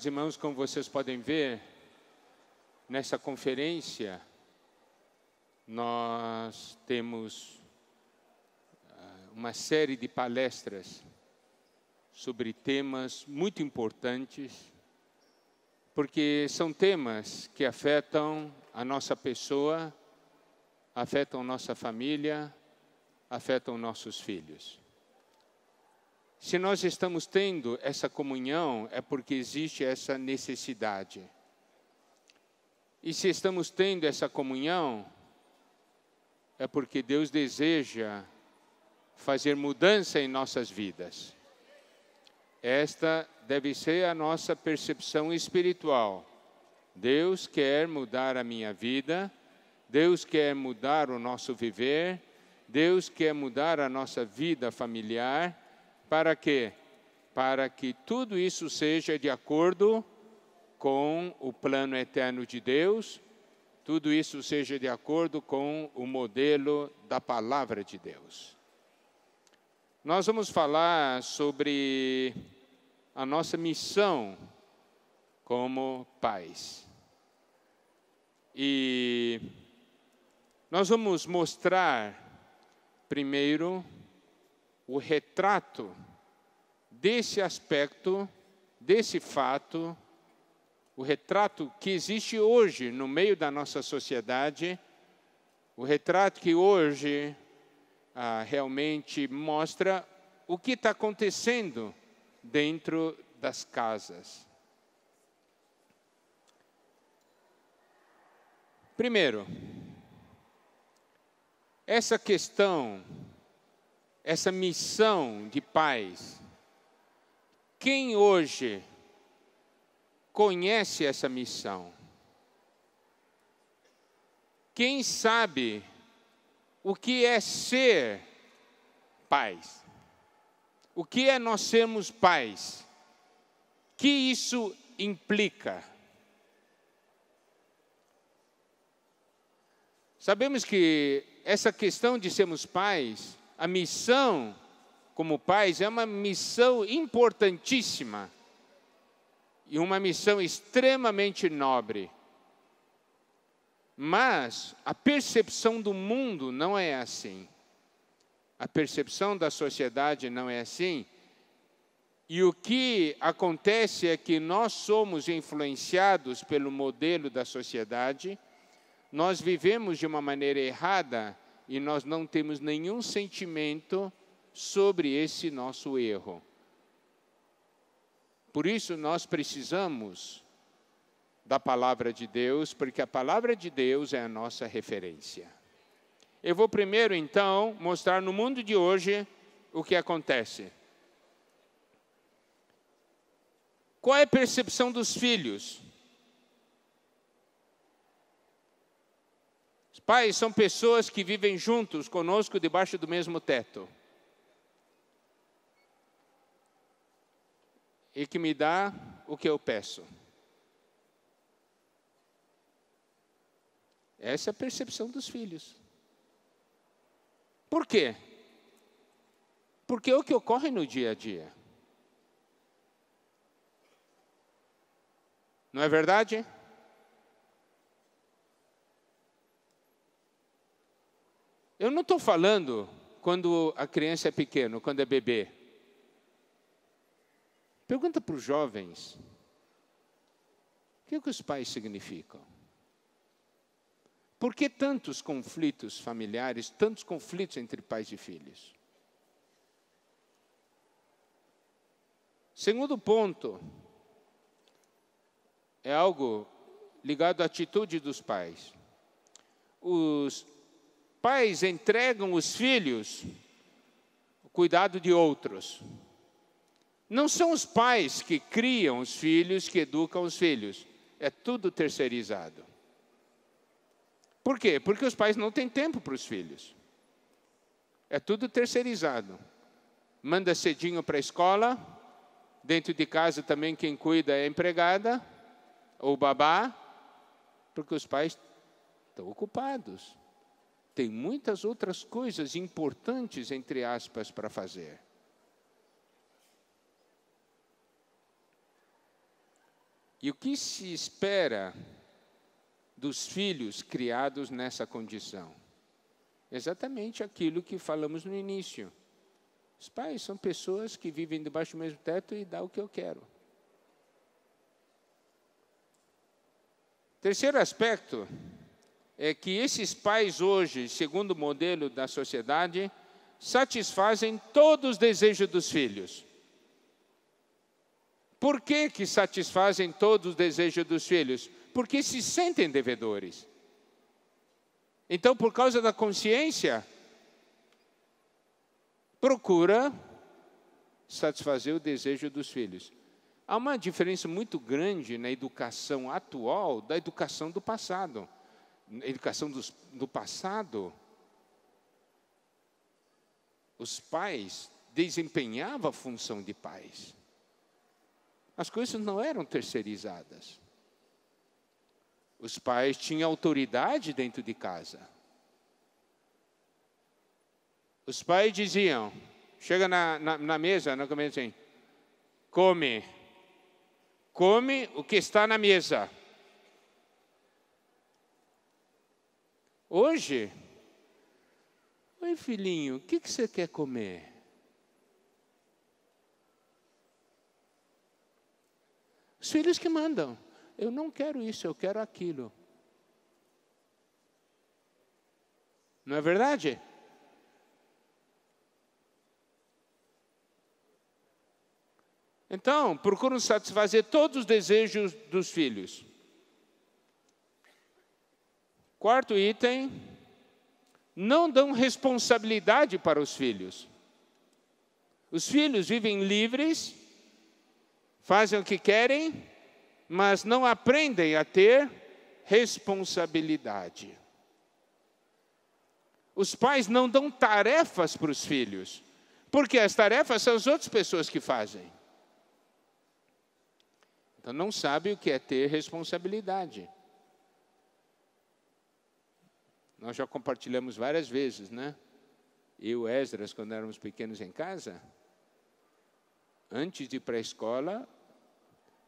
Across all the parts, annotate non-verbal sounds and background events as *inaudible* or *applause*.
Mas, irmãos, como vocês podem ver, nessa conferência, nós temos ah, uma série de palestras sobre temas muito importantes, porque são temas que afetam a nossa pessoa, afetam nossa família, afetam nossos filhos. Se nós estamos tendo essa comunhão, é porque existe essa necessidade. E se estamos tendo essa comunhão, é porque Deus deseja fazer mudança em nossas vidas. Esta deve ser a nossa percepção espiritual. Deus quer mudar a minha vida, Deus quer mudar o nosso viver, Deus quer mudar a nossa vida familiar, para quê? Para que tudo isso seja de acordo com o plano eterno de Deus, tudo isso seja de acordo com o modelo da palavra de Deus. Nós vamos falar sobre a nossa missão como pais. E nós vamos mostrar, primeiro, o retrato desse aspecto, desse fato, o retrato que existe hoje no meio da nossa sociedade, o retrato que hoje ah, realmente mostra o que está acontecendo dentro das casas. Primeiro, essa questão essa missão de paz. Quem hoje conhece essa missão? Quem sabe o que é ser paz? O que é nós sermos paz? Que isso implica? Sabemos que essa questão de sermos pais a missão, como pais, é uma missão importantíssima e uma missão extremamente nobre. Mas a percepção do mundo não é assim. A percepção da sociedade não é assim. E o que acontece é que nós somos influenciados pelo modelo da sociedade, nós vivemos de uma maneira errada e nós não temos nenhum sentimento sobre esse nosso erro. Por isso nós precisamos da palavra de Deus, porque a palavra de Deus é a nossa referência. Eu vou primeiro então mostrar no mundo de hoje o que acontece. Qual é a percepção dos filhos? Pais são pessoas que vivem juntos conosco debaixo do mesmo teto. E que me dá o que eu peço. Essa é a percepção dos filhos. Por quê? Porque é o que ocorre no dia a dia. Não é verdade? Eu não estou falando quando a criança é pequena, quando é bebê. Pergunta para os jovens: o que, é que os pais significam? Por que tantos conflitos familiares, tantos conflitos entre pais e filhos? Segundo ponto, é algo ligado à atitude dos pais. Os Pais entregam os filhos ao cuidado de outros. Não são os pais que criam os filhos, que educam os filhos. É tudo terceirizado. Por quê? Porque os pais não têm tempo para os filhos. É tudo terceirizado. Manda cedinho para a escola, dentro de casa também quem cuida é a empregada ou babá, porque os pais estão ocupados tem muitas outras coisas importantes, entre aspas, para fazer. E o que se espera dos filhos criados nessa condição? Exatamente aquilo que falamos no início. Os pais são pessoas que vivem debaixo do mesmo teto e dá o que eu quero. Terceiro aspecto é que esses pais hoje, segundo o modelo da sociedade, satisfazem todos os desejos dos filhos. Por que, que satisfazem todos os desejos dos filhos? Porque se sentem devedores. Então, por causa da consciência, procura satisfazer o desejo dos filhos. Há uma diferença muito grande na educação atual da educação do passado educação dos, do passado, os pais desempenhavam a função de pais. As coisas não eram terceirizadas. Os pais tinham autoridade dentro de casa. Os pais diziam, chega na, na, na mesa, na comida assim, come, come o que está na mesa. Hoje? Oi, filhinho, o que, que você quer comer? Os filhos que mandam. Eu não quero isso, eu quero aquilo. Não é verdade? Então, procuram satisfazer todos os desejos dos filhos. Quarto item, não dão responsabilidade para os filhos. Os filhos vivem livres, fazem o que querem, mas não aprendem a ter responsabilidade. Os pais não dão tarefas para os filhos, porque as tarefas são as outras pessoas que fazem. Então não sabe o que é ter responsabilidade. Nós já compartilhamos várias vezes, né? Eu, e Esdras, quando éramos pequenos em casa, antes de ir para a escola,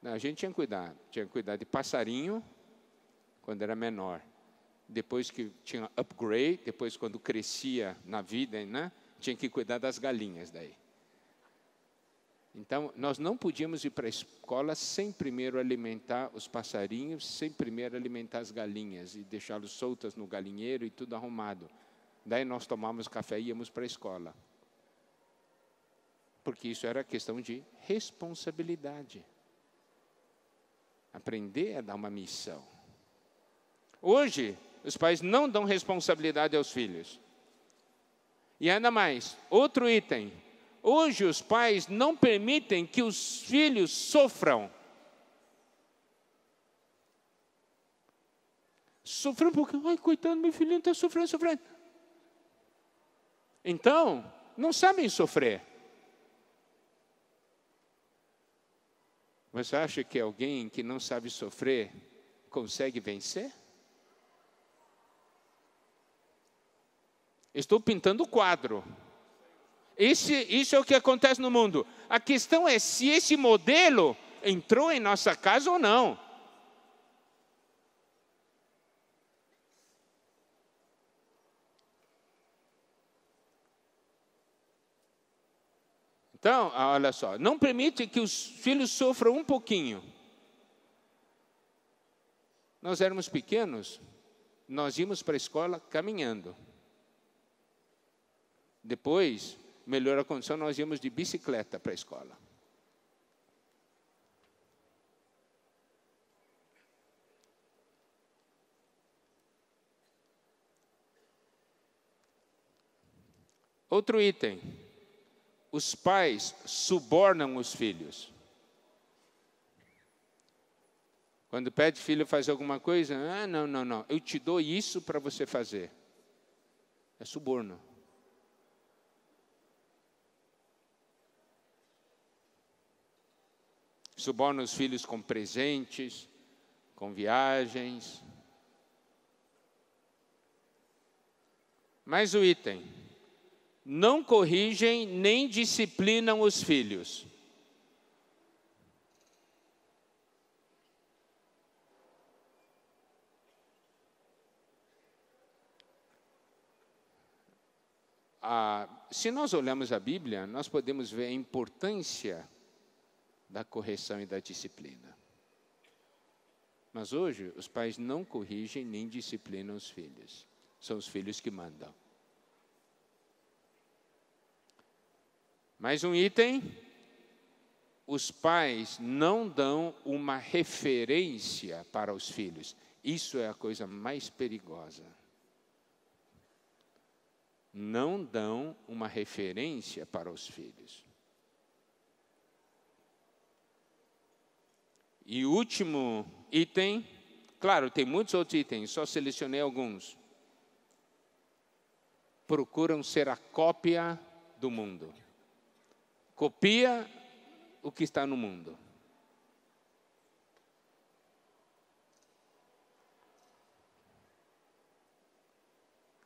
né, a gente tinha cuidado. Tinha cuidado de passarinho, quando era menor. Depois que tinha upgrade, depois quando crescia na vida, né? Tinha que cuidar das galinhas daí. Então, nós não podíamos ir para a escola sem primeiro alimentar os passarinhos, sem primeiro alimentar as galinhas e deixá-los soltas no galinheiro e tudo arrumado. Daí nós tomávamos café e íamos para a escola. Porque isso era questão de responsabilidade. Aprender a é dar uma missão. Hoje, os pais não dão responsabilidade aos filhos. E ainda mais, outro item, hoje os pais não permitem que os filhos sofram. Sofreu porque, ai, coitado, meu filhinho está sofrendo, sofrendo. Então, não sabem sofrer. Mas acha que alguém que não sabe sofrer consegue vencer? Estou pintando o quadro. Esse, isso é o que acontece no mundo. A questão é se esse modelo entrou em nossa casa ou não. Então, ah, olha só, não permite que os filhos sofram um pouquinho. Nós éramos pequenos, nós íamos para a escola caminhando. Depois, melhor a condição, nós íamos de bicicleta para a escola. Outro item. Os pais subornam os filhos. Quando pede filho fazer alguma coisa, ah, não, não, não, eu te dou isso para você fazer. É suborno. suborna os filhos com presentes, com viagens. Mais o item: não corrigem nem disciplinam os filhos. Ah, se nós olhamos a Bíblia, nós podemos ver a importância da correção e da disciplina. Mas hoje, os pais não corrigem nem disciplinam os filhos. São os filhos que mandam. Mais um item. Os pais não dão uma referência para os filhos. Isso é a coisa mais perigosa. Não dão uma referência para os filhos. E o último item, claro, tem muitos outros itens, só selecionei alguns. Procuram ser a cópia do mundo. Copia o que está no mundo.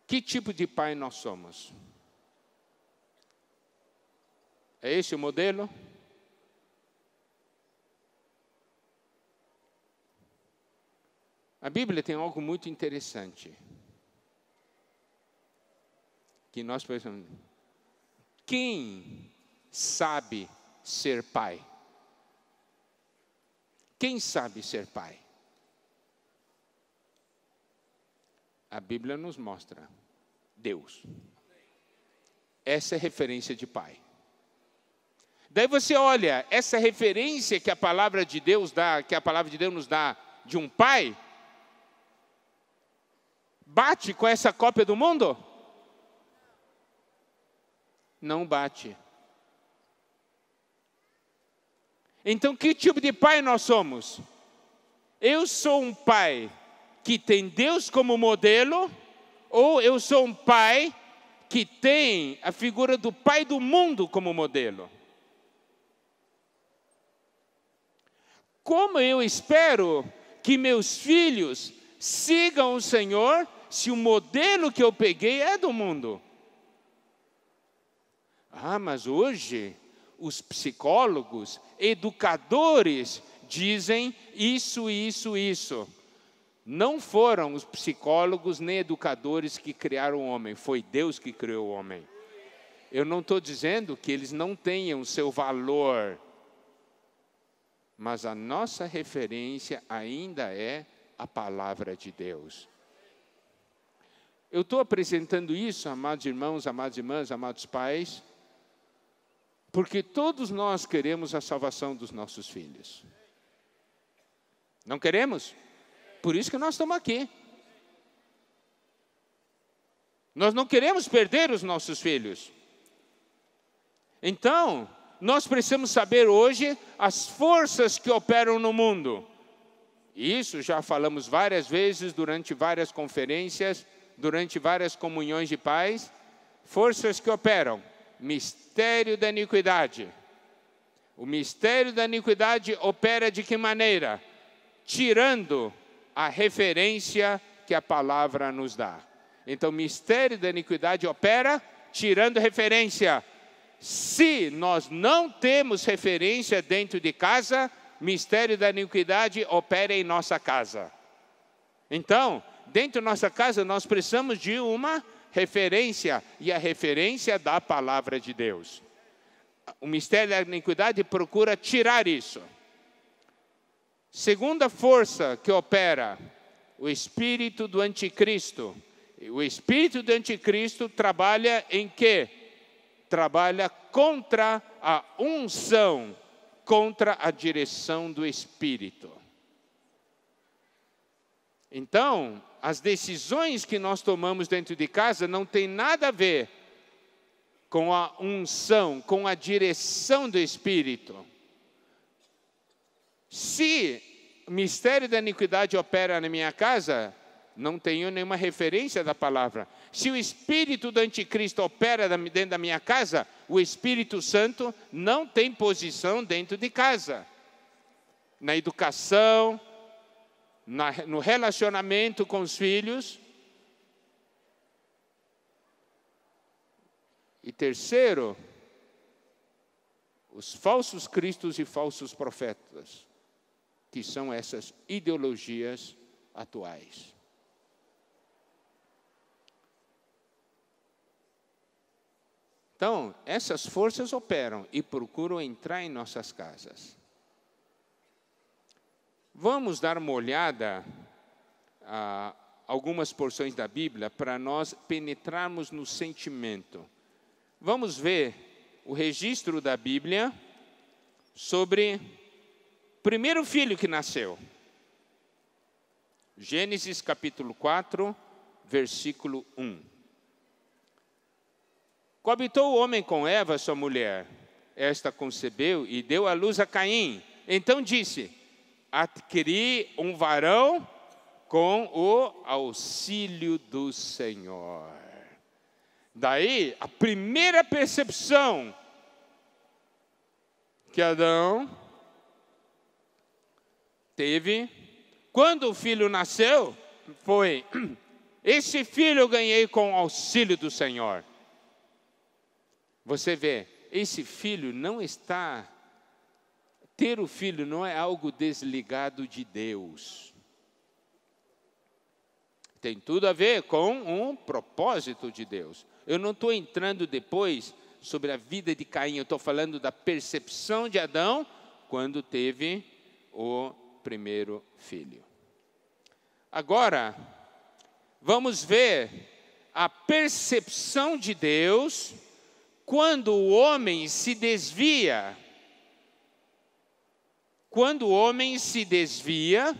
Que tipo de pai nós somos? É esse o modelo? A Bíblia tem algo muito interessante. Que nós pensamos. Quem sabe ser pai? Quem sabe ser pai? A Bíblia nos mostra Deus. Essa é referência de pai. Daí você olha, essa referência que a palavra de Deus dá, que a palavra de Deus nos dá de um pai, Bate com essa cópia do mundo? Não bate. Então, que tipo de pai nós somos? Eu sou um pai que tem Deus como modelo, ou eu sou um pai que tem a figura do pai do mundo como modelo? Como eu espero que meus filhos sigam o Senhor se o modelo que eu peguei é do mundo. Ah, mas hoje os psicólogos, educadores dizem isso, isso, isso. Não foram os psicólogos nem educadores que criaram o homem, foi Deus que criou o homem. Eu não estou dizendo que eles não tenham seu valor, mas a nossa referência ainda é a palavra de Deus. Eu estou apresentando isso, amados irmãos, amadas irmãs, amados pais, porque todos nós queremos a salvação dos nossos filhos. Não queremos? Por isso que nós estamos aqui. Nós não queremos perder os nossos filhos. Então, nós precisamos saber hoje as forças que operam no mundo. Isso já falamos várias vezes durante várias conferências durante várias comunhões de paz, forças que operam mistério da iniquidade. O mistério da iniquidade opera de que maneira? Tirando a referência que a palavra nos dá. Então, o mistério da iniquidade opera tirando referência. Se nós não temos referência dentro de casa, mistério da iniquidade opera em nossa casa. Então, dentro da nossa casa, nós precisamos de uma referência, e a referência é da palavra de Deus. O mistério da iniquidade procura tirar isso. Segunda força que opera, o espírito do anticristo. O espírito do anticristo trabalha em quê? Trabalha contra a unção, contra a direção do espírito. Então, as decisões que nós tomamos dentro de casa não tem nada a ver com a unção, com a direção do Espírito. Se o mistério da iniquidade opera na minha casa, não tenho nenhuma referência da palavra. Se o espírito do anticristo opera dentro da minha casa, o Espírito Santo não tem posição dentro de casa. Na educação, na, no relacionamento com os filhos. E terceiro, os falsos cristos e falsos profetas, que são essas ideologias atuais. Então, essas forças operam e procuram entrar em nossas casas. Vamos dar uma olhada a ah, algumas porções da Bíblia para nós penetrarmos no sentimento. Vamos ver o registro da Bíblia sobre o primeiro filho que nasceu. Gênesis capítulo 4, versículo 1. Coabitou o homem com Eva, sua mulher. Esta concebeu e deu à luz a Caim. Então disse: adquirir um varão com o auxílio do Senhor. Daí, a primeira percepção que Adão teve quando o filho nasceu foi: *clears throat* Esse filho eu ganhei com o auxílio do Senhor. Você vê, esse filho não está ter o filho não é algo desligado de Deus. Tem tudo a ver com um propósito de Deus. Eu não estou entrando depois sobre a vida de Caim, eu estou falando da percepção de Adão quando teve o primeiro filho. Agora, vamos ver a percepção de Deus quando o homem se desvia quando o homem se desvia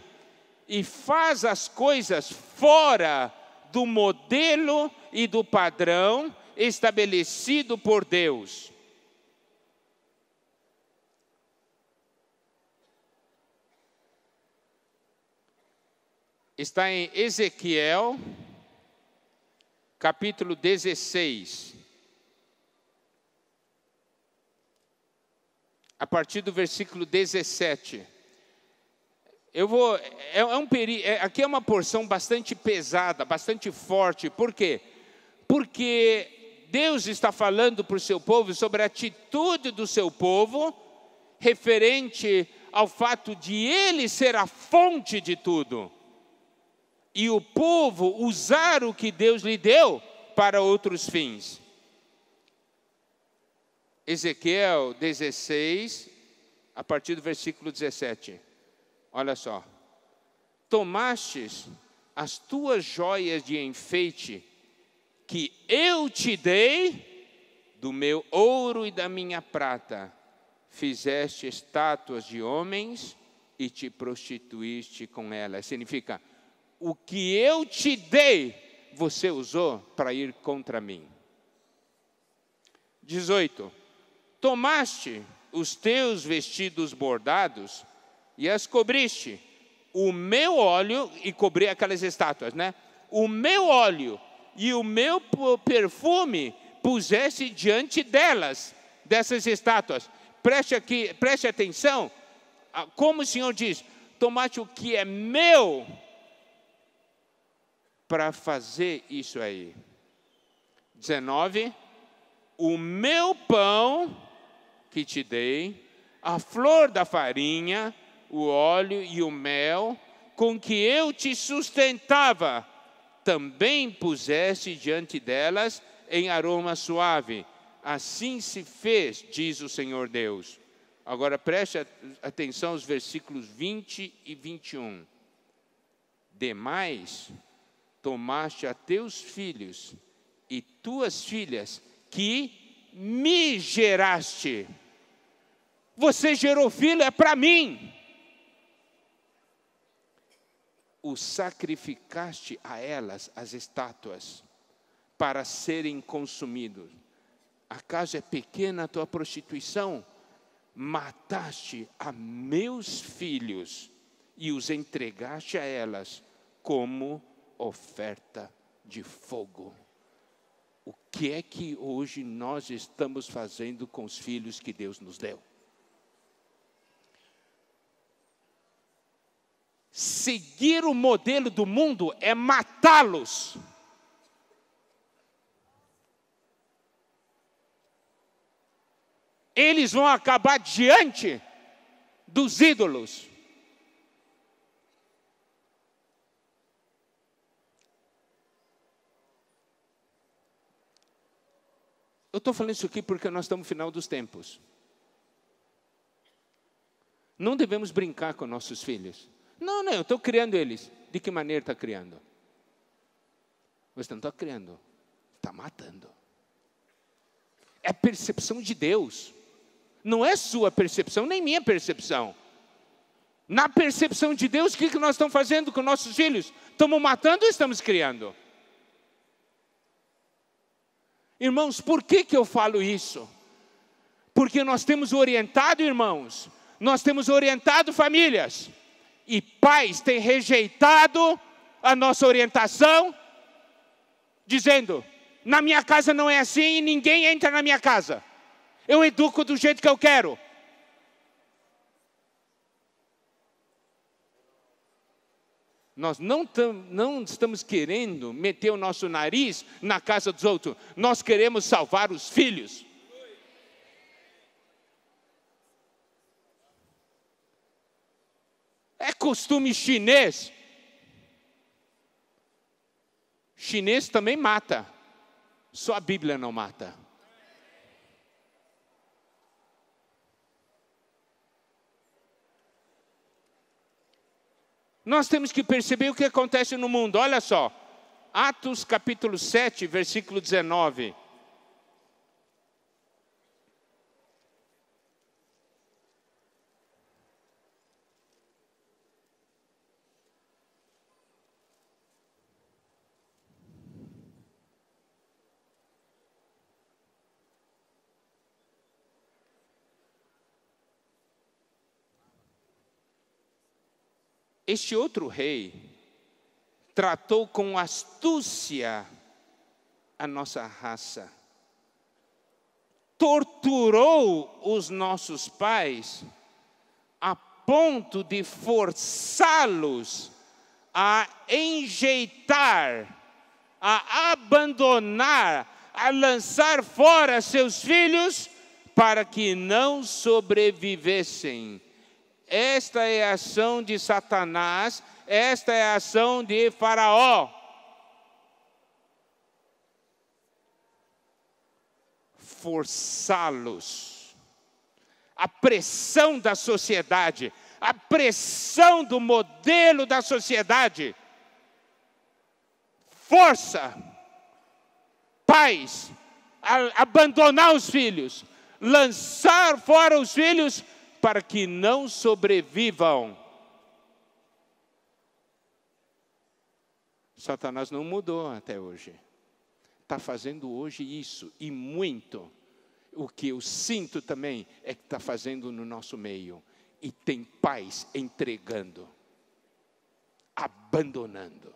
e faz as coisas fora do modelo e do padrão estabelecido por Deus. Está em Ezequiel, capítulo 16. a partir do versículo 17. Eu vou. É, é um peri, é, aqui é uma porção bastante pesada, bastante forte. Por quê? Porque Deus está falando para o seu povo sobre a atitude do seu povo referente ao fato de ele ser a fonte de tudo. E o povo usar o que Deus lhe deu para outros fins. Ezequiel 16, a partir do versículo 17. Olha só. Tomastes as tuas joias de enfeite que eu te dei do meu ouro e da minha prata. Fizeste estátuas de homens e te prostituíste com elas. Significa, o que eu te dei, você usou para ir contra mim. 18. Tomaste os teus vestidos bordados e as cobriste. O meu óleo, e cobri aquelas estátuas, né? O meu óleo e o meu perfume puseste diante delas, dessas estátuas. Preste, aqui, preste atenção, como o Senhor diz: tomaste o que é meu para fazer isso aí. 19. O meu pão que te dei, a flor da farinha, o óleo e o mel com que eu te sustentava, também puseste diante delas em aroma suave. Assim se fez, diz o Senhor Deus. Agora preste atenção aos versículos 20 e 21. Demais, tomaste a teus filhos e tuas filhas, que me geraste. Você gerou filho, é para mim. O sacrificaste a elas, as estátuas, para serem consumidos. Acaso é pequena a tua prostituição? Mataste a meus filhos e os entregaste a elas como oferta de fogo o que é que hoje nós estamos fazendo com os filhos que Deus nos deu. Seguir o modelo do mundo é matá-los. Eles vão acabar diante dos ídolos. Eu estou falando isso aqui porque nós estamos no final dos tempos. Não devemos brincar com nossos filhos. Não, não, eu estou criando eles. De que maneira está criando? Você não está criando, está matando. É a percepção de Deus. Não é sua percepção, nem minha percepção. Na percepção de Deus, o que nós estamos fazendo com nossos filhos? Estamos matando ou estamos criando? Irmãos, por que, que eu falo isso? Porque nós temos orientado irmãos, nós temos orientado famílias, e pais têm rejeitado a nossa orientação, dizendo: na minha casa não é assim e ninguém entra na minha casa. Eu educo do jeito que eu quero. Nós não, não estamos querendo meter o nosso nariz na casa dos outros, nós queremos salvar os filhos. É costume chinês. Chinês também mata, só a Bíblia não mata. Nós temos que perceber o que acontece no mundo. Olha só. Atos capítulo 7, versículo 19. Este outro rei tratou com astúcia a nossa raça, torturou os nossos pais a ponto de forçá-los a enjeitar, a abandonar, a lançar fora seus filhos para que não sobrevivessem esta é a ação de Satanás, esta é a ação de Faraó. Forçá-los. A pressão da sociedade, a pressão do modelo da sociedade. Força pais a abandonar os filhos, lançar fora os filhos para que não sobrevivam. Satanás não mudou até hoje. Está fazendo hoje isso e muito. O que eu sinto também é que está fazendo no nosso meio. E tem pais entregando, abandonando.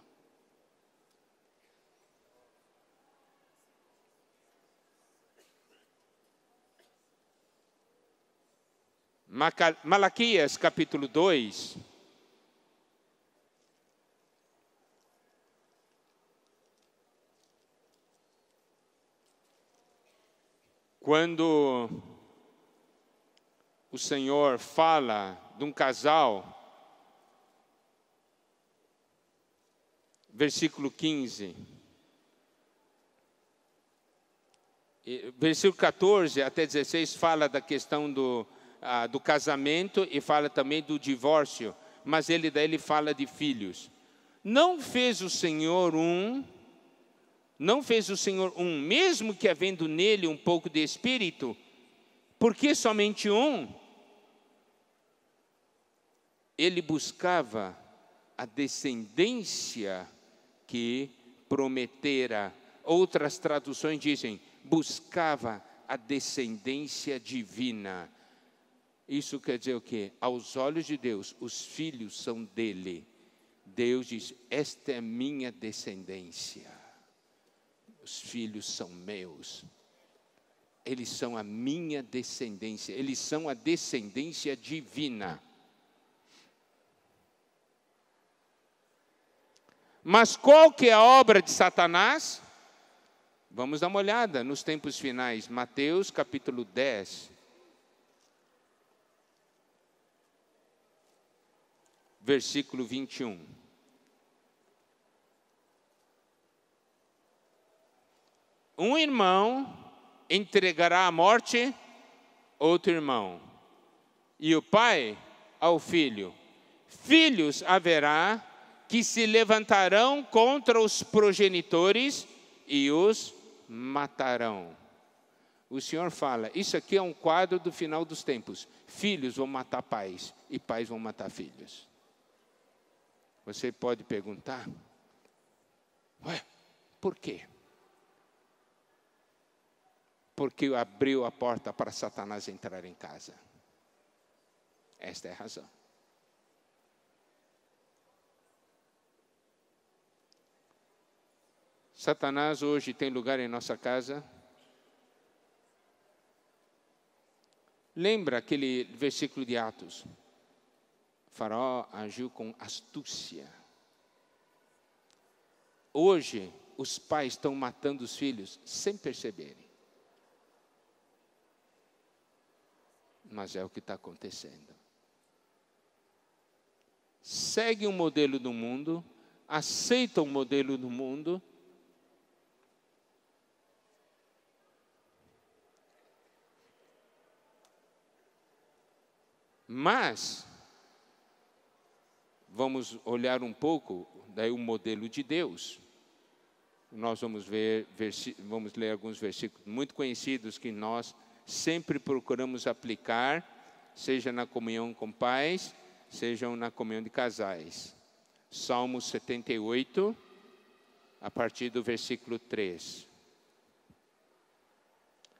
Malaquias capítulo 2. Quando o Senhor fala de um casal, versículo 15. Versículo 14 até 16 fala da questão do, ah, do casamento e fala também do divórcio, mas ele daí ele fala de filhos. Não fez o Senhor um, não fez o Senhor um, mesmo que havendo nele um pouco de espírito, por que somente um? Ele buscava a descendência que prometera. Outras traduções dizem, buscava a descendência divina. Isso quer dizer o quê? Aos olhos de Deus, os filhos são dele. Deus diz: Esta é minha descendência. Os filhos são meus. Eles são a minha descendência. Eles são a descendência divina. Mas qual que é a obra de Satanás? Vamos dar uma olhada nos tempos finais, Mateus capítulo 10, versículo 21. Um irmão entregará à morte outro irmão, e o pai ao filho. Filhos haverá que se levantarão contra os progenitores e os matarão. O Senhor fala: Isso aqui é um quadro do final dos tempos. Filhos vão matar pais, e pais vão matar filhos. Você pode perguntar, ué, por quê? Porque abriu a porta para Satanás entrar em casa. Esta é a razão. Satanás hoje tem lugar em nossa casa? Lembra aquele versículo de Atos? Faraó agiu com astúcia. Hoje, os pais estão matando os filhos sem perceberem. Mas é o que está acontecendo. Segue um modelo do mundo, aceita o um modelo do mundo. Mas vamos olhar um pouco daí o modelo de Deus. Nós vamos ver vamos ler alguns versículos muito conhecidos que nós sempre procuramos aplicar, seja na comunhão com pais, sejam na comunhão de casais. Salmo 78, a partir do versículo 3.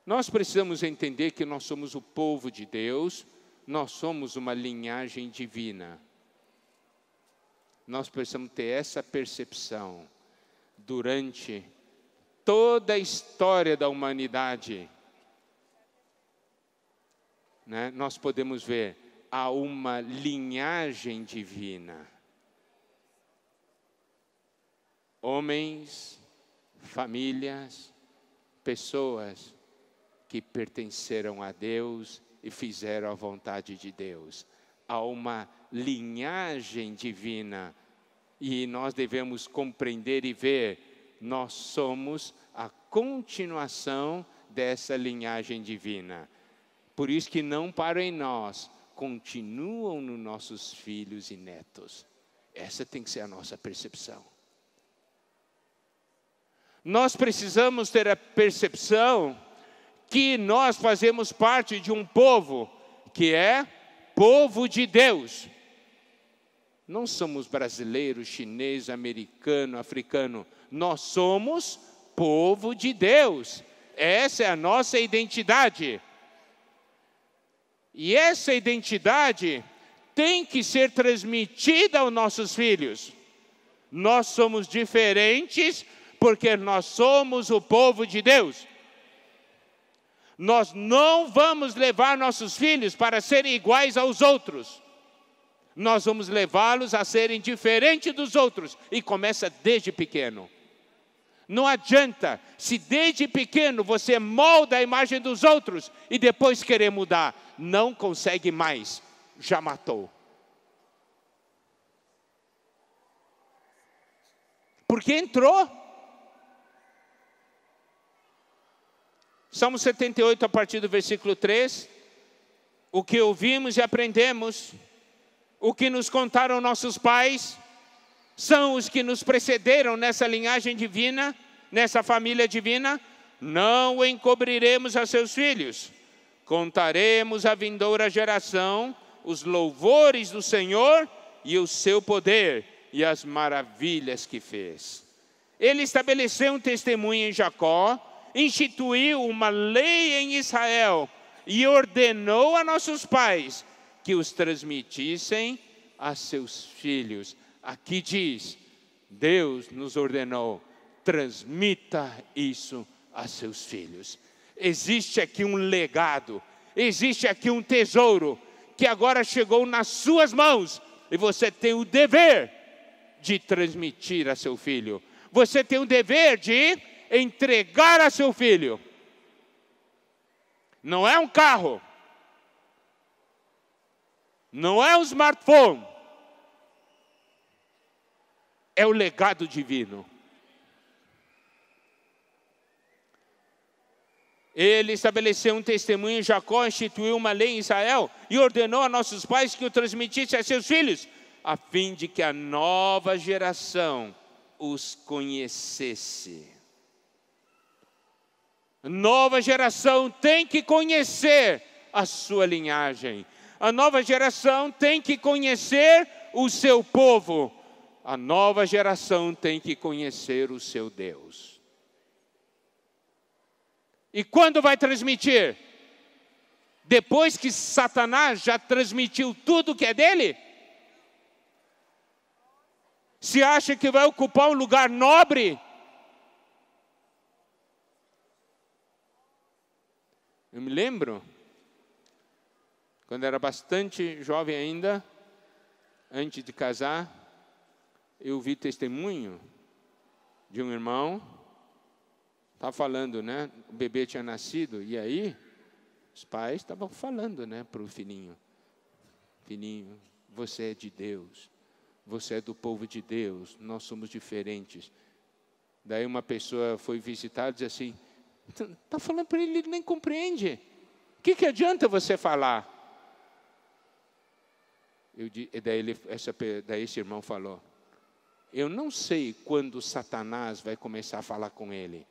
Nós precisamos entender que nós somos o povo de Deus, nós somos uma linhagem divina nós precisamos ter essa percepção durante toda a história da humanidade. Né? Nós podemos ver há uma linhagem divina. Homens, famílias, pessoas que pertenceram a Deus e fizeram a vontade de Deus a uma linhagem divina. E nós devemos compreender e ver, nós somos a continuação dessa linhagem divina. Por isso que não param em nós, continuam nos nossos filhos e netos. Essa tem que ser a nossa percepção. Nós precisamos ter a percepção que nós fazemos parte de um povo que é povo de Deus. Não somos brasileiro, chinês, americano, africano. Nós somos povo de Deus. Essa é a nossa identidade. E essa identidade tem que ser transmitida aos nossos filhos. Nós somos diferentes porque nós somos o povo de Deus nós não vamos levar nossos filhos para serem iguais aos outros. Nós vamos levá-los a serem diferentes dos outros e começa desde pequeno. Não adianta se desde pequeno você molda a imagem dos outros e depois querer mudar, não consegue mais, já matou. Porque entrou Salmo 78, a partir do versículo 3. O que ouvimos e aprendemos, o que nos contaram nossos pais, são os que nos precederam nessa linhagem divina, nessa família divina. Não encobriremos a seus filhos, contaremos à vindoura geração os louvores do Senhor e o seu poder e as maravilhas que fez. Ele estabeleceu um testemunho em Jacó instituiu uma lei em Israel e ordenou a nossos pais que os transmitissem a seus filhos. Aqui diz: Deus nos ordenou, transmita isso a seus filhos. Existe aqui um legado, existe aqui um tesouro que agora chegou nas suas mãos e você tem o dever de transmitir a seu filho. Você tem o dever de entregar a seu filho. Não é um carro. Não é um smartphone. É o legado divino. Ele estabeleceu um testemunho, Jacó instituiu uma lei em Israel e ordenou a nossos pais que o transmitisse a seus filhos, a fim de que a nova geração os conhecesse. Nova geração tem que conhecer a sua linhagem. A nova geração tem que conhecer o seu povo. A nova geração tem que conhecer o seu Deus. E quando vai transmitir? Depois que Satanás já transmitiu tudo que é dele? Se acha que vai ocupar um lugar nobre? Eu me lembro, quando era bastante jovem ainda, antes de casar, eu vi testemunho de um irmão, estava tá falando, né? O bebê tinha nascido, e aí os pais estavam falando, né, para o filhinho: Filhinho, você é de Deus, você é do povo de Deus, nós somos diferentes. Daí uma pessoa foi visitar e disse assim: Está falando para ele, ele nem compreende. O que, que adianta você falar? Eu, daí, ele, essa, daí esse irmão falou: Eu não sei quando Satanás vai começar a falar com ele,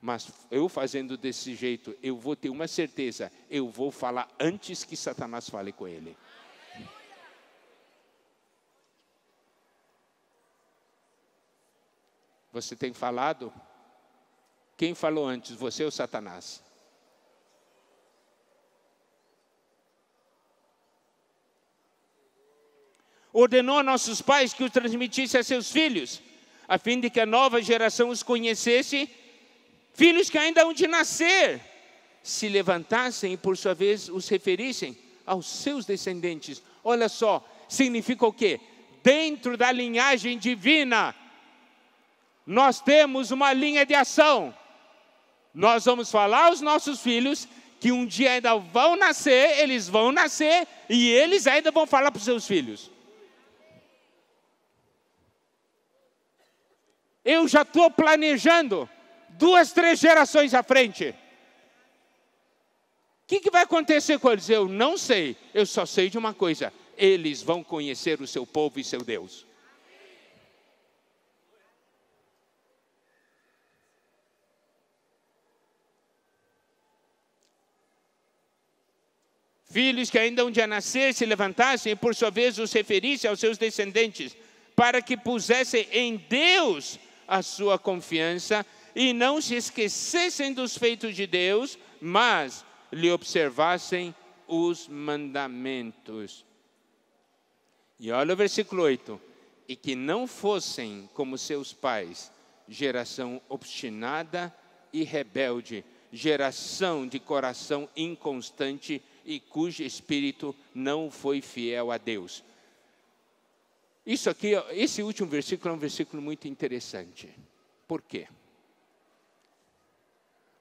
mas eu fazendo desse jeito, eu vou ter uma certeza: eu vou falar antes que Satanás fale com ele. Você tem falado? Quem falou antes, você ou Satanás? Ordenou a nossos pais que o transmitisse a seus filhos, a fim de que a nova geração os conhecesse, filhos que ainda hão de nascer, se levantassem e, por sua vez, os referissem aos seus descendentes. Olha só, significa o quê? Dentro da linhagem divina, nós temos uma linha de ação nós vamos falar aos nossos filhos que um dia ainda vão nascer, eles vão nascer e eles ainda vão falar para os seus filhos. Eu já estou planejando duas, três gerações à frente. O que, que vai acontecer com eles? Eu não sei, eu só sei de uma coisa: eles vão conhecer o seu povo e seu Deus. filhos que ainda um dia nascer se levantassem e, por sua vez, os referisse aos seus descendentes, para que pusessem em Deus a sua confiança e não se esquecessem dos feitos de Deus, mas lhe observassem os mandamentos. E olha o versículo 8: e que não fossem como seus pais, geração obstinada e rebelde, geração de coração inconstante e e cujo espírito não foi fiel a Deus. Isso aqui, esse último versículo é um versículo muito interessante. Por quê?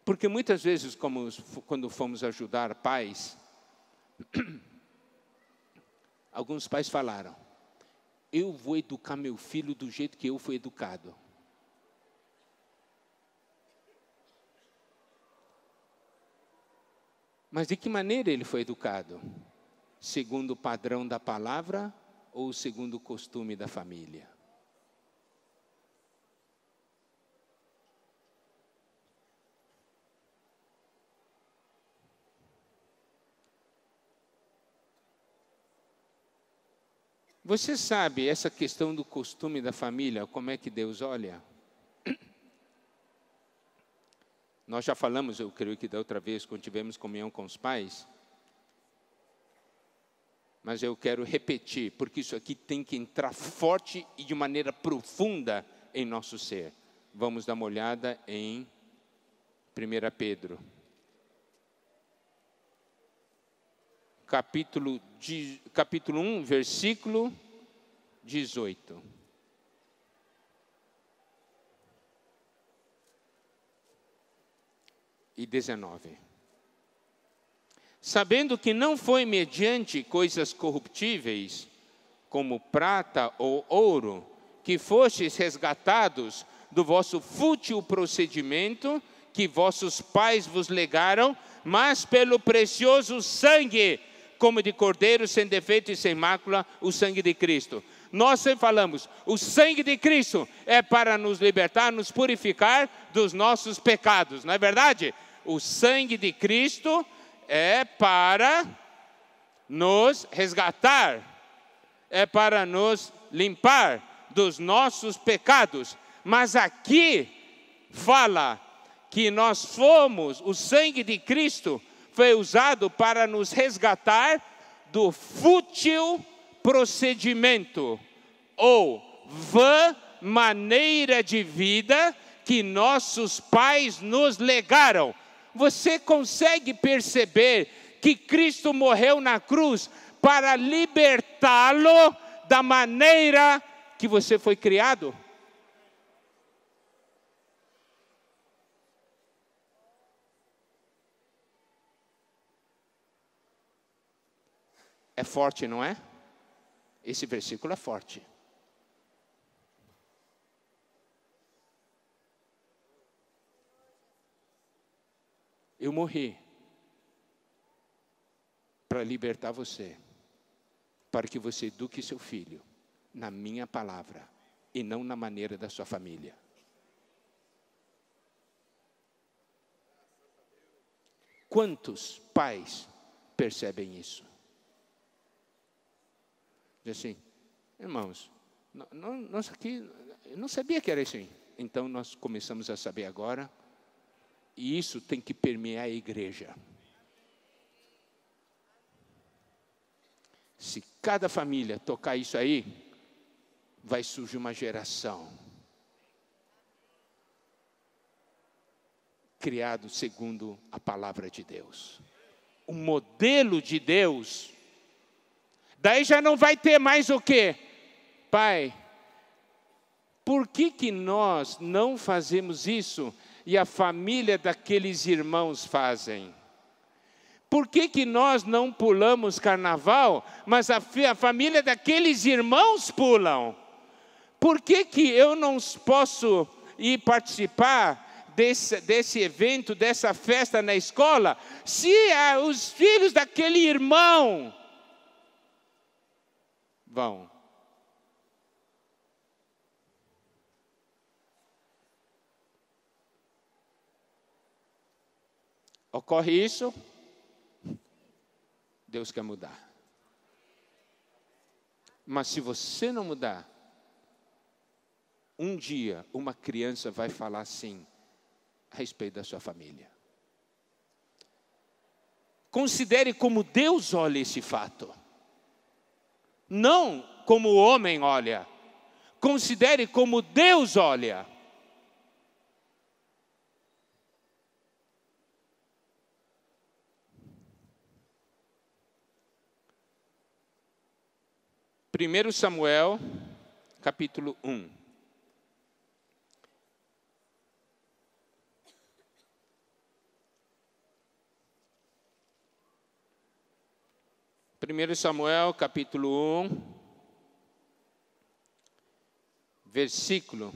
Porque muitas vezes, como, quando fomos ajudar pais, *clears throat* alguns pais falaram: Eu vou educar meu filho do jeito que eu fui educado. Mas de que maneira ele foi educado? Segundo o padrão da palavra ou segundo o costume da família? Você sabe essa questão do costume da família, como é que Deus olha? Nós já falamos, eu creio que da outra vez, quando tivemos comunhão com os pais, mas eu quero repetir, porque isso aqui tem que entrar forte e de maneira profunda em nosso ser. Vamos dar uma olhada em 1 Pedro, capítulo, capítulo 1, versículo 18. e 19. Sabendo que não foi mediante coisas corruptíveis, como prata ou ouro, que fostes resgatados do vosso fútil procedimento que vossos pais vos legaram, mas pelo precioso sangue, como de cordeiro sem defeito e sem mácula, o sangue de Cristo nós sempre falamos, o sangue de Cristo é para nos libertar, nos purificar dos nossos pecados, não é verdade? O sangue de Cristo é para nos resgatar, é para nos limpar dos nossos pecados. Mas aqui fala que nós fomos, o sangue de Cristo foi usado para nos resgatar do fútil procedimento ou vã maneira de vida que nossos pais nos legaram. Você consegue perceber que Cristo morreu na cruz para libertá-lo da maneira que você foi criado? É forte, não é? Esse versículo é forte. Eu morri para libertar você, para que você eduque seu filho na minha palavra e não na maneira da sua família. Quantos pais percebem isso? Diz assim, irmãos, nós aqui, eu não sabia que era assim. Então nós começamos a saber agora, e isso tem que permear a igreja. Se cada família tocar isso aí, vai surgir uma geração criado segundo a palavra de Deus. O modelo de Deus Daí já não vai ter mais o quê? Pai, por que, que nós não fazemos isso e a família daqueles irmãos fazem? Por que, que nós não pulamos carnaval, mas a, a família daqueles irmãos pulam? Por que, que eu não posso ir participar desse, desse evento, dessa festa na escola, se os filhos daquele irmão vão. Ocorre isso, Deus quer mudar. Mas se você não mudar, um dia uma criança vai falar assim a respeito da sua família. Considere como Deus olha esse fato não como o homem olha, considere como Deus olha. Primeiro Samuel, capítulo 1. 1 Samuel capítulo 1, versículo.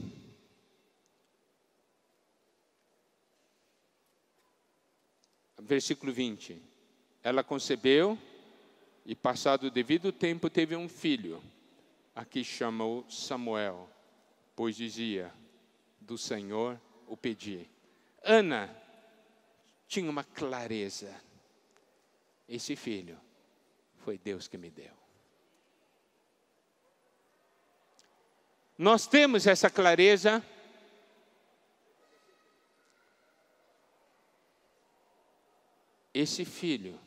Versículo 20. Ela concebeu e, passado o devido tempo, teve um filho, a que chamou Samuel, pois dizia: Do Senhor o pedi. Ana tinha uma clareza. Esse filho foi Deus que me deu. Nós temos essa clareza. Esse filho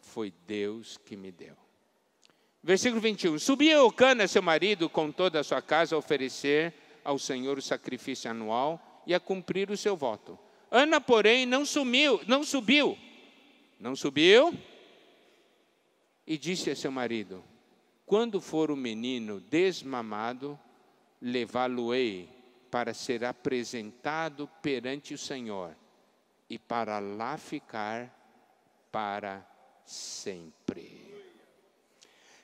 foi Deus que me deu. Versículo 21. Subia Ocana, seu marido, com toda a sua casa, a oferecer ao Senhor o sacrifício anual e a cumprir o seu voto. Ana, porém, não sumiu, não subiu. Não subiu e disse a seu marido: Quando for o menino desmamado, levá-lo-ei para ser apresentado perante o Senhor e para lá ficar para sempre.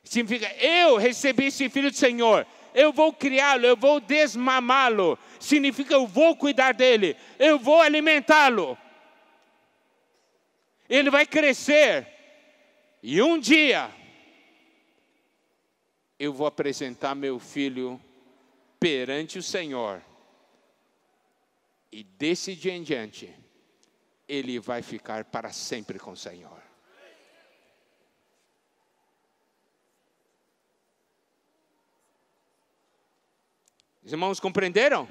Significa, eu recebi esse filho do Senhor, eu vou criá-lo, eu vou desmamá-lo. Significa, eu vou cuidar dele, eu vou alimentá-lo. Ele vai crescer e um dia eu vou apresentar meu filho perante o Senhor. E desse dia em diante, ele vai ficar para sempre com o Senhor. Os irmãos compreenderam?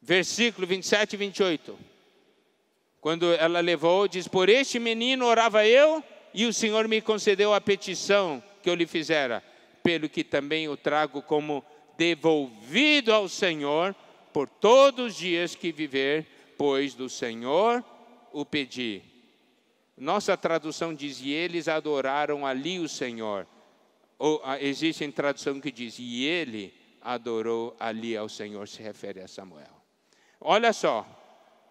Versículo 27 e 28. Quando ela levou, diz: Por este menino orava eu, e o Senhor me concedeu a petição que eu lhe fizera, pelo que também o trago como devolvido ao Senhor por todos os dias que viver, pois do Senhor o pedi. Nossa tradução diz: E eles adoraram ali o Senhor. Ou ah, existe em tradução que diz: E ele adorou ali ao Senhor, se refere a Samuel. Olha só,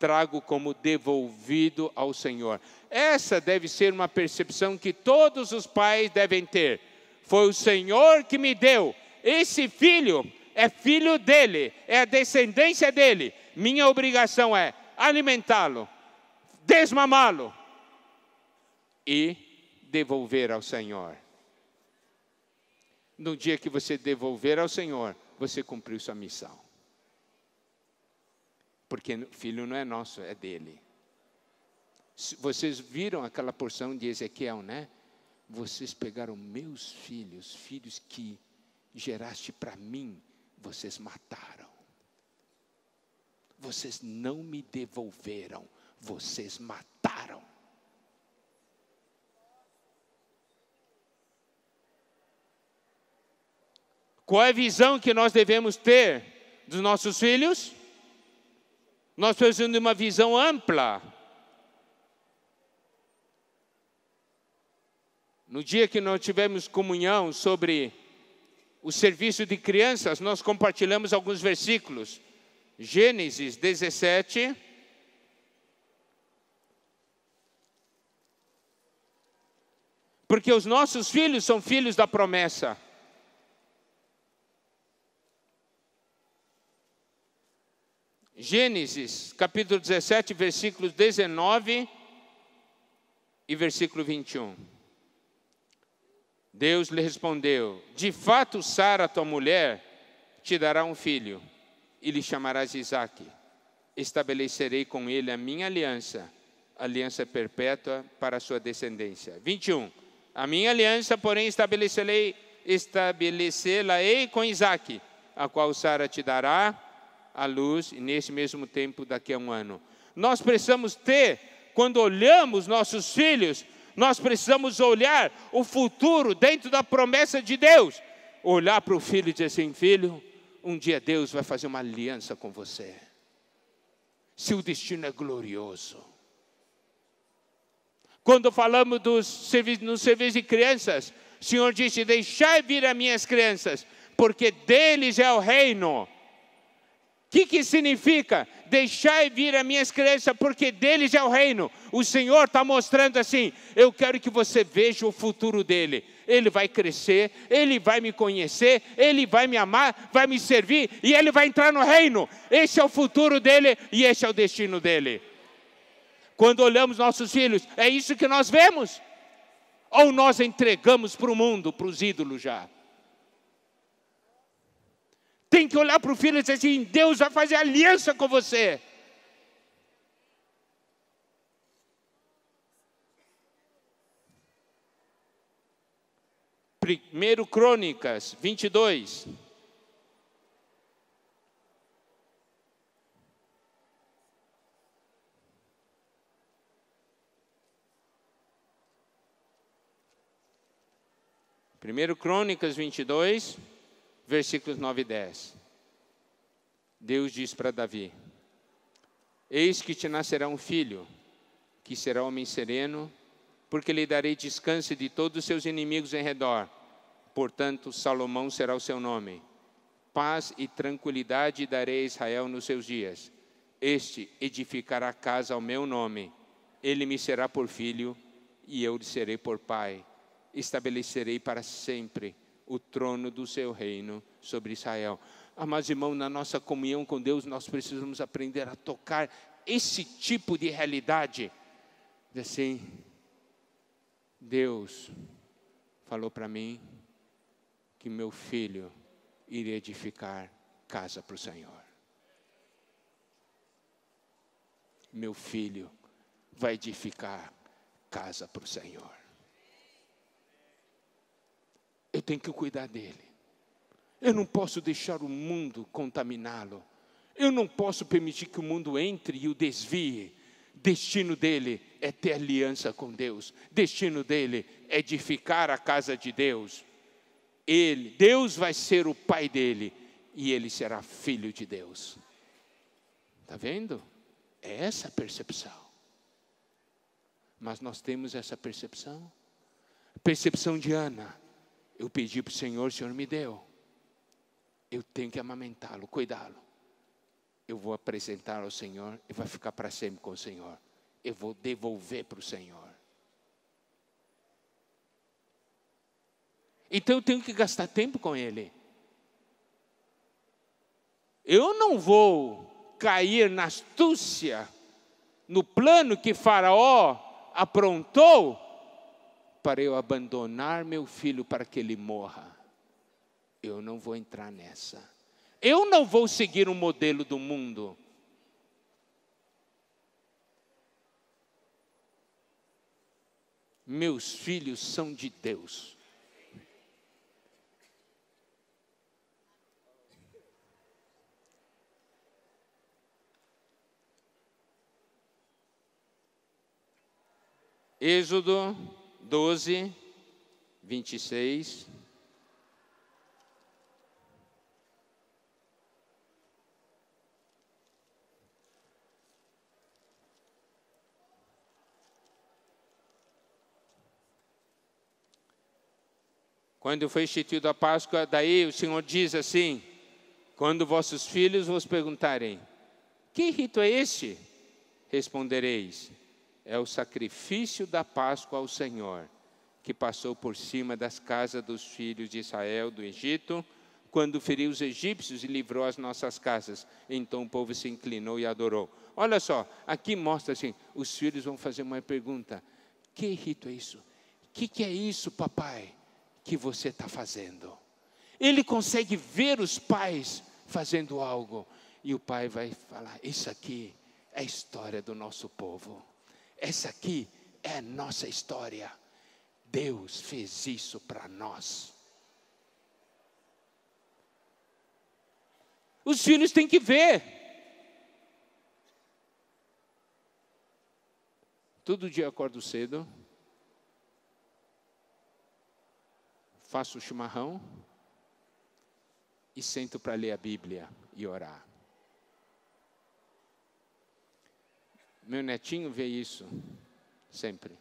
trago como devolvido ao Senhor. Essa deve ser uma percepção que todos os pais devem ter. Foi o Senhor que me deu. Esse filho é filho dele, é a descendência dele. Minha obrigação é alimentá-lo, desmamá-lo e devolver ao Senhor. No dia que você devolver ao Senhor, você cumpriu sua missão porque filho não é nosso, é dele. Vocês viram aquela porção de Ezequiel, né? Vocês pegaram meus filhos, filhos que geraste para mim, vocês mataram. Vocês não me devolveram, vocês mataram. Qual é a visão que nós devemos ter dos nossos filhos? Nós precisamos de uma visão ampla. No dia que nós tivemos comunhão sobre o serviço de crianças, nós compartilhamos alguns versículos. Gênesis 17. Porque os nossos filhos são filhos da promessa. Gênesis, capítulo 17, versículos 19 e versículo 21. Deus lhe respondeu: De fato, Sara, tua mulher, te dará um filho, e lhe chamarás Isaque. Estabelecerei com ele a minha aliança, aliança perpétua para a sua descendência. 21. A minha aliança, porém, estabelecerei, estabelecê-la-ei com Isaque, a qual Sara te dará a luz, e nesse mesmo tempo, daqui a um ano. Nós precisamos ter, quando olhamos nossos filhos, nós precisamos olhar o futuro dentro da promessa de Deus. Olhar para o filho e dizer assim: filho, um dia Deus vai fazer uma aliança com você. Se o destino é glorioso. Quando falamos dos no serviço de crianças, o Senhor disse: Deixai vir as minhas crianças, porque deles é o reino o que, que significa? Deixai vir as minhas crianças, porque deles é o reino. O Senhor está mostrando assim: eu quero que você veja o futuro dele. Ele vai crescer, ele vai me conhecer, ele vai me amar, vai me servir e ele vai entrar no reino. Esse é o futuro dele e esse é o destino dele. Quando olhamos nossos filhos, é isso que nós vemos? Ou nós entregamos para o mundo, para os ídolos já? tem que olhar para o filho e dizer assim: Deus vai fazer aliança com você. Primeiro Crônicas 22. Primeiro Crônicas 22 versículos 9 e 10. Deus diz para Davi: Eis que te nascerá um filho, que será homem sereno, porque lhe darei descanso de todos os seus inimigos em redor. Portanto, Salomão será o seu nome. Paz e tranquilidade darei a Israel nos seus dias. Este edificará casa ao meu nome. Ele me será por filho e eu lhe serei por pai. Estabelecerei para sempre o trono do seu reino sobre Israel. Amados irmãos, na nossa comunhão com Deus, nós precisamos aprender a tocar esse tipo de realidade. Assim, Deus falou para mim que meu filho iria edificar casa para o Senhor. Meu filho vai edificar casa para o Senhor eu tenho que cuidar dele. Eu não posso deixar o mundo contaminá-lo. Eu não posso permitir que o mundo entre e o desvie. Destino dele é ter aliança com Deus. Destino dele é edificar a casa de Deus. Ele, Deus vai ser o pai dele e ele será filho de Deus. Está vendo? É essa a percepção. Mas nós temos essa percepção. Percepção de Ana. Eu pedi para o Senhor, o Senhor me deu. Eu tenho que amamentá-lo, cuidá-lo. Eu vou apresentar ao Senhor e vai ficar para sempre com o Senhor. Eu vou devolver para o Senhor. Então eu tenho que gastar tempo com Ele. Eu não vou cair na astúcia, no plano que Faraó aprontou para eu abandonar meu filho para que ele morra. Eu não vou entrar nessa. Eu não vou seguir o modelo do mundo. Meus filhos são de Deus. Êxodo 12, 26. Quando foi instituída a Páscoa, daí o Senhor diz assim: Quando vossos filhos vos perguntarem, que rito é este? Respondereis: é o sacrifício da Páscoa ao Senhor, que passou por cima das casas dos filhos de Israel do Egito, quando feriu os egípcios e livrou as nossas casas. Então o povo se inclinou e adorou. Olha só, aqui mostra assim: os filhos vão fazer uma pergunta: que rito é isso? O que, que é isso, papai, que você está fazendo? Ele consegue ver os pais fazendo algo, e o pai vai falar: Isso aqui é a história do nosso povo. Essa aqui é a nossa história. Deus fez isso para nós. Os filhos têm que ver. Todo dia acordo cedo, faço o chimarrão e sento para ler a Bíblia e orar. Meu netinho vê isso sempre.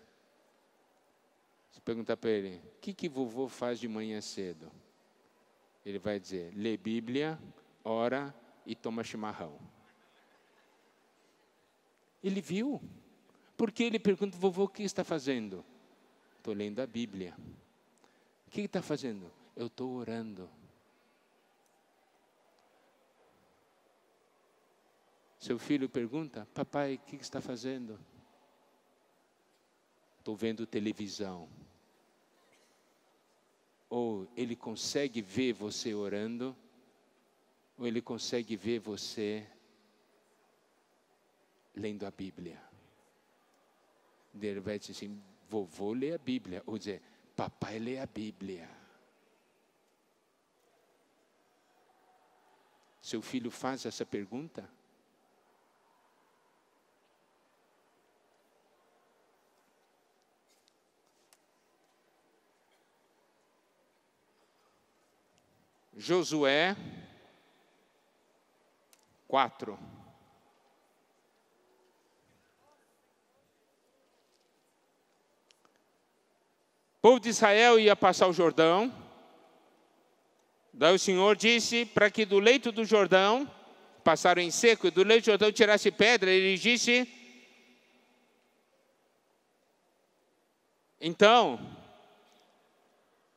Se perguntar para ele, o que, que vovô faz de manhã cedo? Ele vai dizer, lê Bíblia, ora e toma chimarrão. Ele viu. Porque ele pergunta, vovô, o que está fazendo? Estou lendo a Bíblia. O que está fazendo? Eu estou orando. Seu filho pergunta: Papai, o que está fazendo? Estou vendo televisão. Ou ele consegue ver você orando, ou ele consegue ver você lendo a Bíblia. vai dizer assim, vovô lê a Bíblia, ou dizer, papai lê a Bíblia. Seu filho faz essa pergunta? Josué 4. O povo de Israel ia passar o Jordão. Daí o Senhor disse para que do leito do Jordão, passaram em seco, e do leito do Jordão tirasse pedra. Ele disse: Então,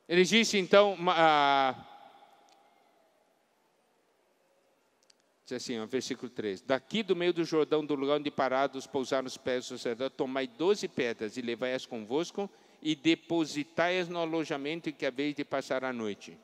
ele disse então, ah, Diz assim, ó, versículo 3: Daqui do meio do Jordão, do lugar onde parados pousaram os pés do sacerdote, tomai doze pedras e levai-as convosco e depositai-as no alojamento em que haveis de passar a noite.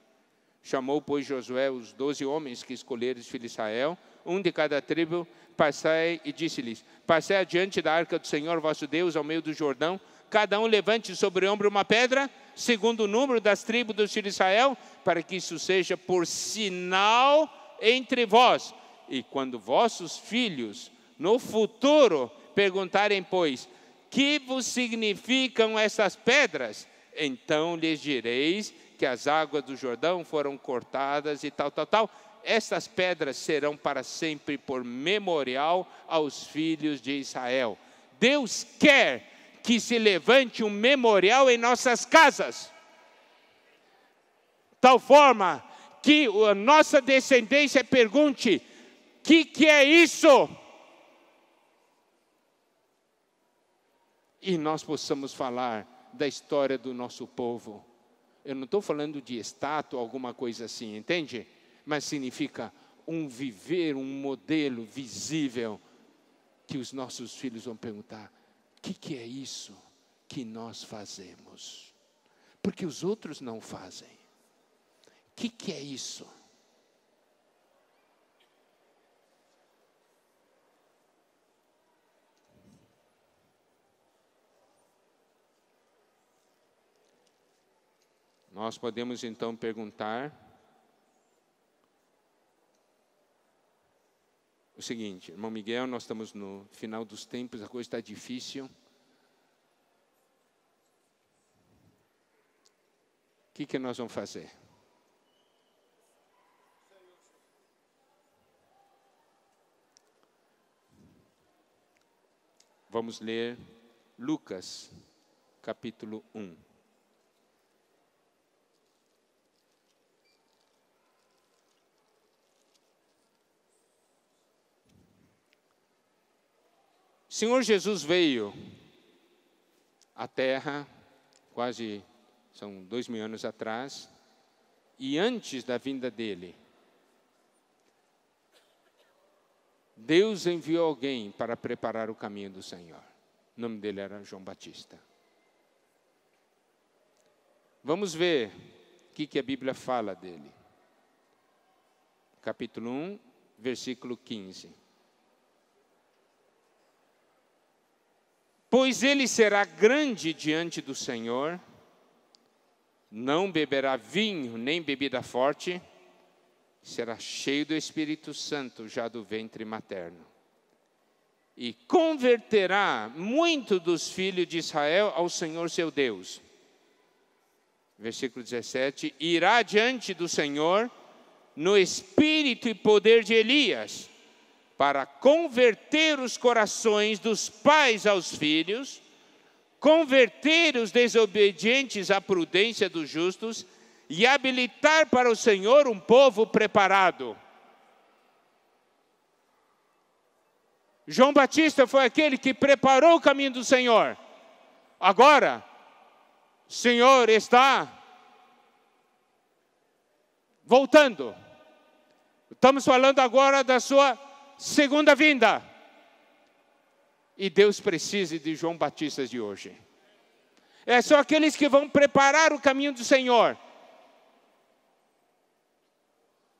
Chamou, pois, Josué os doze homens que escolheram os filhos de Israel, um de cada tribo, passai e disse-lhes: Passai adiante da arca do Senhor vosso Deus ao meio do Jordão, cada um levante sobre o ombro uma pedra, segundo o número das tribos dos filhos de Israel, para que isso seja por sinal entre vós e quando vossos filhos no futuro perguntarem, pois, que vos significam essas pedras? Então lhes direis que as águas do Jordão foram cortadas e tal, tal, tal. Estas pedras serão para sempre por memorial aos filhos de Israel. Deus quer que se levante um memorial em nossas casas, tal forma que a nossa descendência pergunte: que, que é isso? E nós possamos falar da história do nosso povo. Eu não estou falando de estátua, alguma coisa assim, entende? Mas significa um viver, um modelo visível que os nossos filhos vão perguntar: o que, que é isso que nós fazemos? Porque os outros não fazem. O que, que é isso? Nós podemos então perguntar o seguinte, irmão Miguel, nós estamos no final dos tempos, a coisa está difícil. O que, que nós vamos fazer? Vamos ler Lucas, capítulo 1. Senhor Jesus veio à Terra, quase são dois mil anos atrás, e antes da vinda dele, Deus enviou alguém para preparar o caminho do Senhor. O nome dele era João Batista. Vamos ver o que, que a Bíblia fala dele. Capítulo 1, versículo 15. Pois ele será grande diante do Senhor, não beberá vinho nem bebida forte, será cheio do Espírito Santo já do ventre materno. E converterá muito dos filhos de Israel ao Senhor seu Deus. Versículo 17: Irá diante do Senhor no espírito e poder de Elias para converter os corações dos pais aos filhos, converter os desobedientes à prudência dos justos e habilitar para o Senhor um povo preparado. João Batista foi aquele que preparou o caminho do Senhor. Agora, o Senhor está voltando. Estamos falando agora da sua segunda vinda. E Deus precisa de João Batista de hoje. É só aqueles que vão preparar o caminho do Senhor.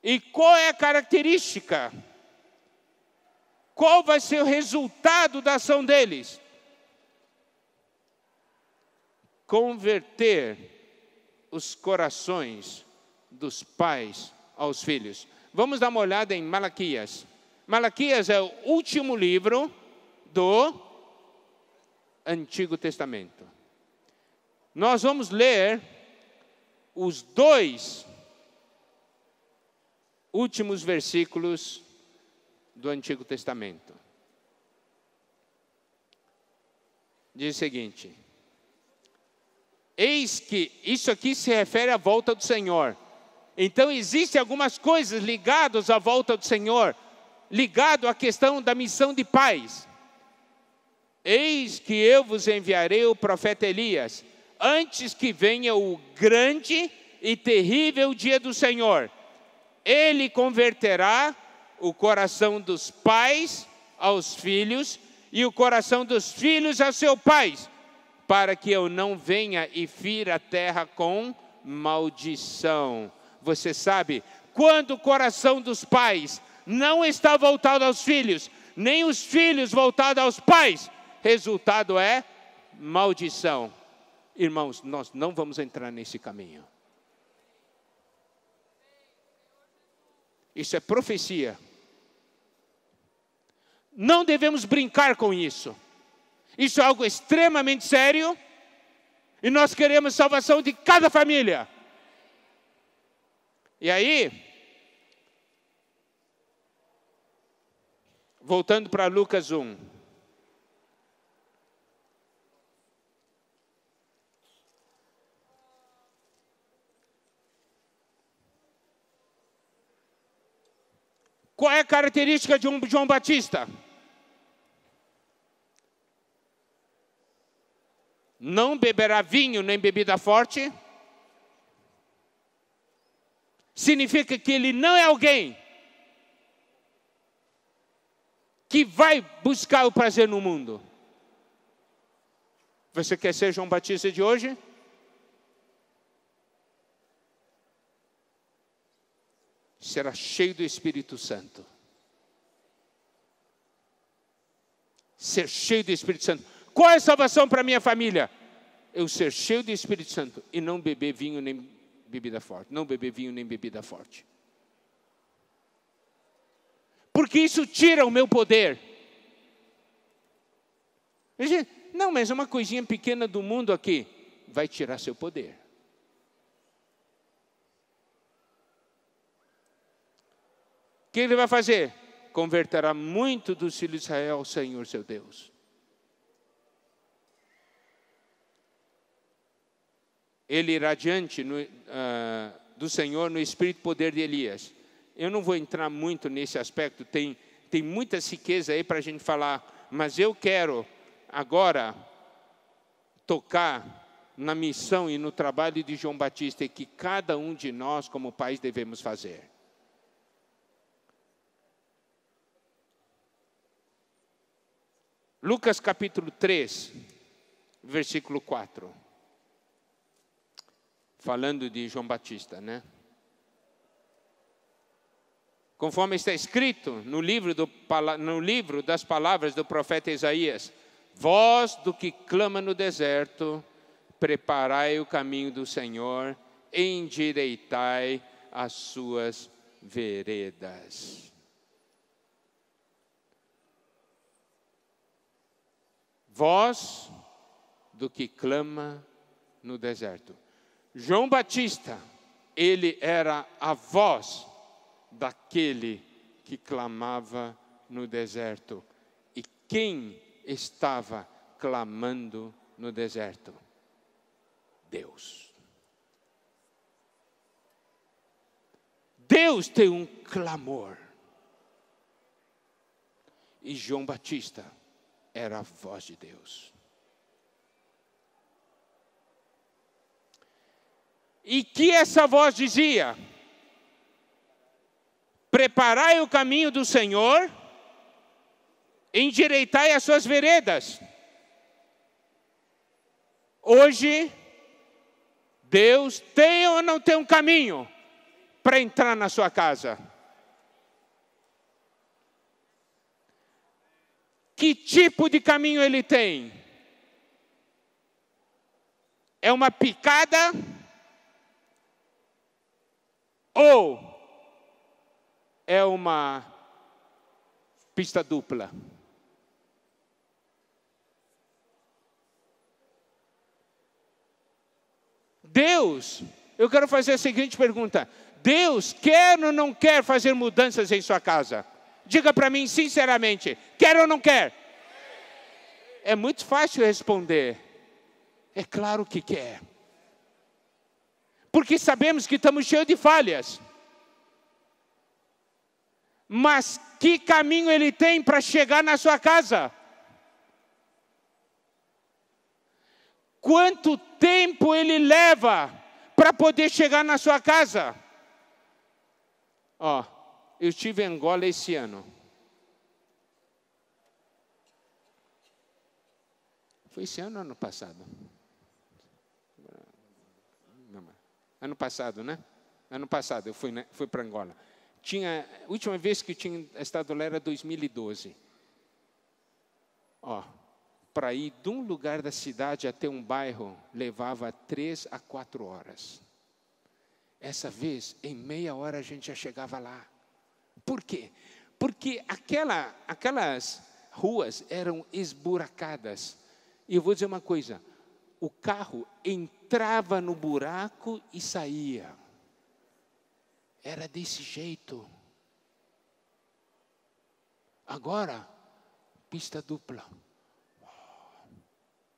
E qual é a característica? Qual vai ser o resultado da ação deles? Converter os corações dos pais aos filhos. Vamos dar uma olhada em Malaquias. Malaquias é o último livro do Antigo Testamento. Nós vamos ler os dois últimos versículos do Antigo Testamento. Diz o seguinte: Eis que isso aqui se refere à volta do Senhor. Então existem algumas coisas ligadas à volta do Senhor ligado à questão da missão de paz. Eis que eu vos enviarei o profeta Elias, antes que venha o grande e terrível dia do Senhor. Ele converterá o coração dos pais aos filhos e o coração dos filhos a seu pai, para que eu não venha e fira a terra com maldição. Você sabe, quando o coração dos pais não está voltado aos filhos, nem os filhos voltados aos pais. Resultado é maldição. Irmãos, nós não vamos entrar nesse caminho. Isso é profecia. Não devemos brincar com isso. Isso é algo extremamente sério. E nós queremos salvação de cada família. E aí, Voltando para Lucas 1. Qual é a característica de um João Batista? Não beberá vinho nem bebida forte. Significa que ele não é alguém que vai buscar o prazer no mundo. Você quer ser João Batista de hoje? Será cheio do Espírito Santo. Ser cheio do Espírito Santo. Qual é a salvação para minha família? Eu ser cheio do Espírito Santo e não beber vinho nem bebida forte. Não beber vinho nem bebida forte porque isso tira o meu poder. Não, mas é uma coisinha pequena do mundo aqui vai tirar seu poder. O que ele vai fazer? Converterá muito dos filhos de Israel ao Senhor seu Deus. Ele irá diante no, uh, do Senhor no espírito poder de Elias eu não vou entrar muito nesse aspecto, tem, tem muita riqueza aí para a gente falar, mas eu quero agora tocar na missão e no trabalho de João Batista e que cada um de nós, como pais, devemos fazer. Lucas capítulo 3, versículo 4. Falando de João Batista, né? conforme está escrito no livro, do, no livro das palavras do profeta Isaías: Voz do que clama no deserto, preparai o caminho do Senhor, endireitai as suas veredas. Voz do que clama no deserto. João Batista, ele era a voz daquele que clamava no deserto. E quem estava clamando no deserto? Deus. Deus tem um clamor. E João Batista era a voz de Deus. E que essa voz dizia? Preparai o caminho do Senhor, endireitai as suas veredas. Hoje, Deus tem ou não tem um caminho para entrar na sua casa? Que tipo de caminho ele tem? É uma picada? Ou é uma pista dupla. Deus, eu quero fazer a seguinte pergunta: Deus quer ou não quer fazer mudanças em sua casa? Diga para mim sinceramente: quer ou não quer? É muito fácil responder. É claro que quer. Porque sabemos que estamos cheios de falhas mas que caminho ele tem para chegar na sua casa? Quanto tempo ele leva para poder chegar na sua casa? Ó, eu estive em Angola esse ano. Foi esse ano ou ano passado? Ano passado, né? Ano passado eu fui, né? fui para Angola. Tinha, a última vez que eu tinha estado lá era 2012. Ó, para ir de um lugar da cidade até um bairro levava três a quatro horas. Essa vez, em meia hora a gente já chegava lá. Por quê? Porque aquela, aquelas ruas eram esburacadas. E eu vou dizer uma coisa: o carro entrava no buraco e saía era desse jeito. Agora, pista dupla.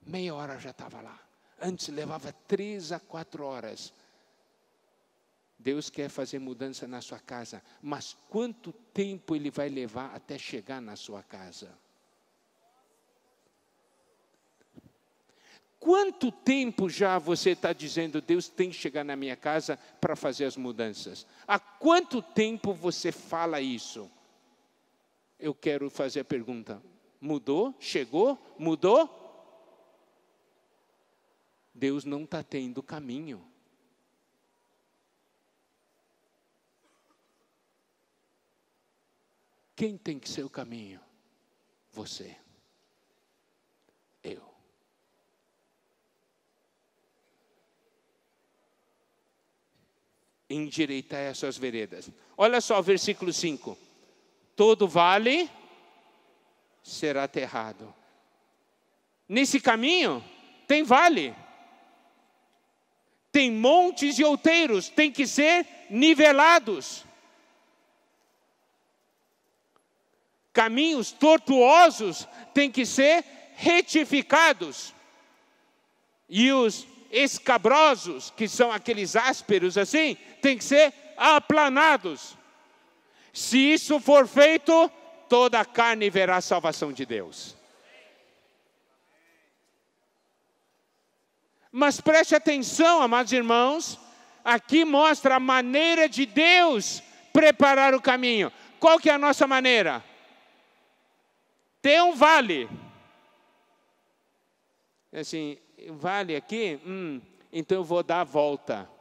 Meia hora já estava lá. Antes levava três a quatro horas. Deus quer fazer mudança na sua casa, mas quanto tempo ele vai levar até chegar na sua casa? Quanto tempo já você está dizendo, Deus tem que chegar na minha casa para fazer as mudanças? Há quanto tempo você fala isso? Eu quero fazer a pergunta: mudou? Chegou? Mudou? Deus não está tendo caminho. Quem tem que ser o caminho? Você. endireita essas veredas. Olha só o versículo 5. Todo vale será aterrado. Nesse caminho tem vale. Tem montes e outeiros, tem que ser nivelados. Caminhos tortuosos têm que ser retificados. E os escabrosos, que são aqueles ásperos assim, têm que ser aplanados. Se isso for feito, toda a carne verá a salvação de Deus. Mas preste atenção, amados irmãos, aqui mostra a maneira de Deus preparar o caminho. Qual que é a nossa maneira? Tem um vale. É assim, vale aqui? Hum, então eu vou dar a volta.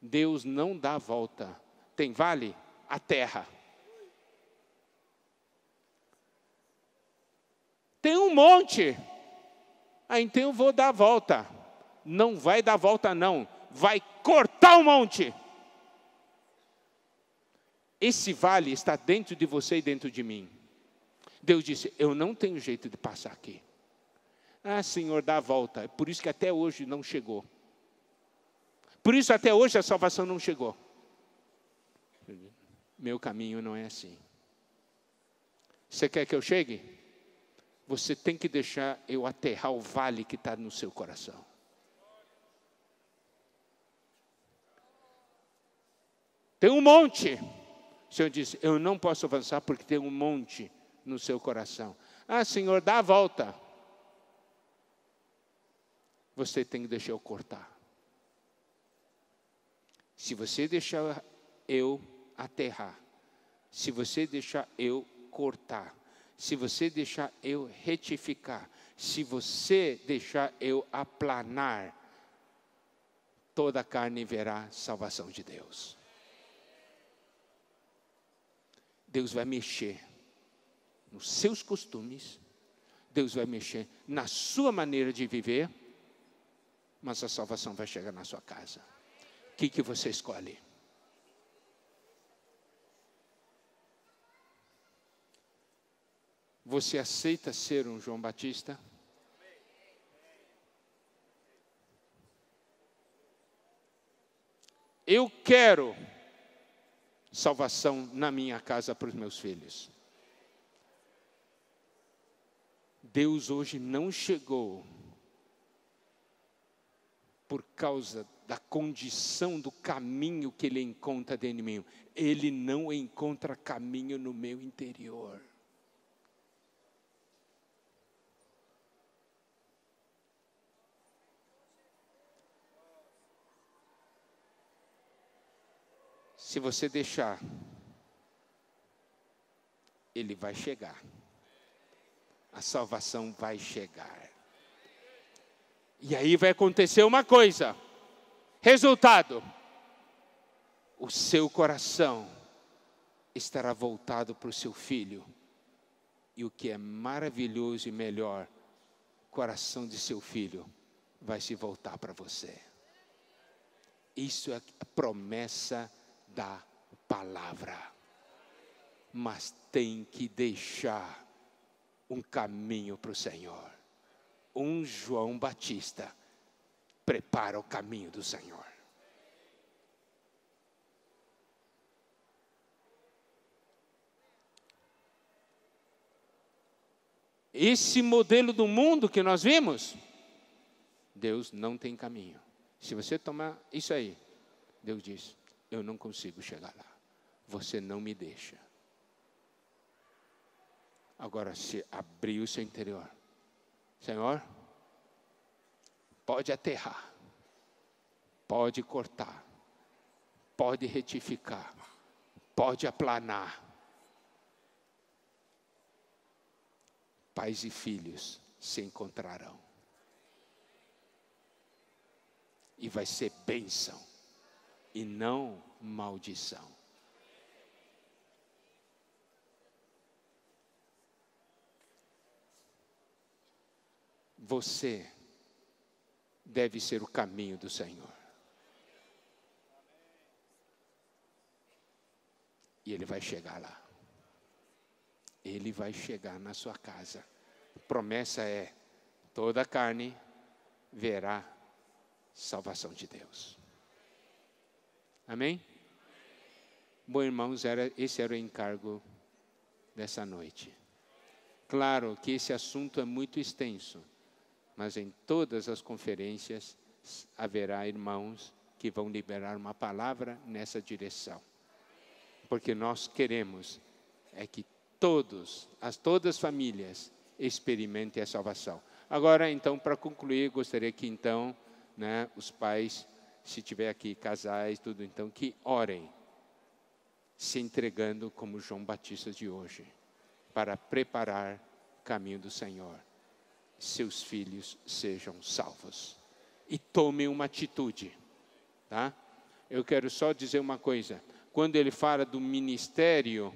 Deus não dá volta. Tem vale? A terra. Tem um monte. Ah, então eu vou dar a volta. Não vai dar volta, não. Vai cortar o um monte. Esse vale está dentro de você e dentro de mim. Deus disse: Eu não tenho jeito de passar aqui. Ah, Senhor, dá a volta. É por isso que até hoje não chegou. Por isso, até hoje, a salvação não chegou. Meu caminho não é assim. Você quer que eu chegue? Você tem que deixar eu aterrar o vale que está no seu coração. Tem um monte. O Senhor disse: Eu não posso avançar porque tem um monte no seu coração. Ah, Senhor, dá a volta. Você tem que deixar eu cortar. Se você deixar eu aterrar, se você deixar eu cortar, se você deixar eu retificar, se você deixar eu aplanar, toda a carne verá salvação de Deus. Deus vai mexer nos seus costumes, Deus vai mexer na sua maneira de viver, mas a salvação vai chegar na sua casa o que, que você escolhe? Você aceita ser um João Batista? Eu quero salvação na minha casa para os meus filhos. Deus hoje não chegou por causa da condição, do caminho que ele encontra dentro de mim. Ele não encontra caminho no meu interior. Se você deixar, ele vai chegar. A salvação vai chegar. E aí vai acontecer uma coisa Resultado: o seu coração estará voltado para o seu filho. E o que é maravilhoso e melhor, o coração de seu filho vai se voltar para você. Isso é a promessa da palavra. Mas tem que deixar um caminho para o Senhor. Um João Batista prepara o caminho do Senhor. Esse modelo do mundo que nós vimos, Deus não tem caminho. Se você tomar isso aí, Deus diz: Eu não consigo chegar lá. Você não me deixa. Agora, se abrir o seu interior, Senhor, Pode aterrar, pode cortar, pode retificar, pode aplanar. Pais e filhos se encontrarão. E vai ser bênção e não maldição. Você deve ser o caminho do Senhor. E ele vai chegar lá. Ele vai chegar na sua casa. A promessa é: toda carne verá salvação de Deus. Amém? Bom, irmãos, era, esse era o encargo dessa noite. Claro que esse assunto é muito extenso mas em todas as conferências haverá irmãos que vão liberar uma palavra nessa direção. Porque nós queremos é que todos, as todas as famílias experimentem a salvação. Agora, então, para concluir, gostaria que então, né, os pais, se tiver aqui casais, tudo então que orem se entregando como João Batista de hoje, para preparar o caminho do Senhor seus filhos sejam salvos. E tomem uma atitude, tá? Eu quero só dizer uma coisa. Quando ele fala do ministério,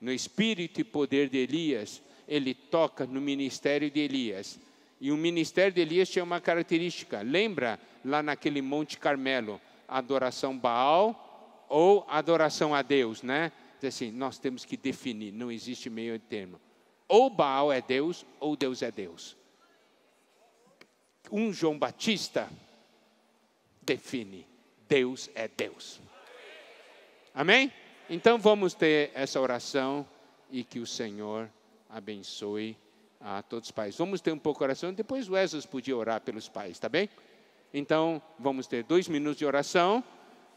no espírito e poder de Elias, ele toca no ministério de Elias. E o ministério de Elias tinha uma característica. Lembra lá naquele Monte Carmelo, adoração Baal ou adoração a Deus, né? Diz assim, nós temos que definir, não existe meio termo. Ou Baal é Deus ou Deus é Deus um João Batista define: Deus é Deus. Amém? Então vamos ter essa oração e que o Senhor abençoe a todos os pais. Vamos ter um pouco de oração, depois o Esdras podia orar pelos pais, tá bem? Então vamos ter dois minutos de oração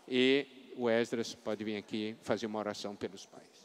e o Esdras pode vir aqui fazer uma oração pelos pais.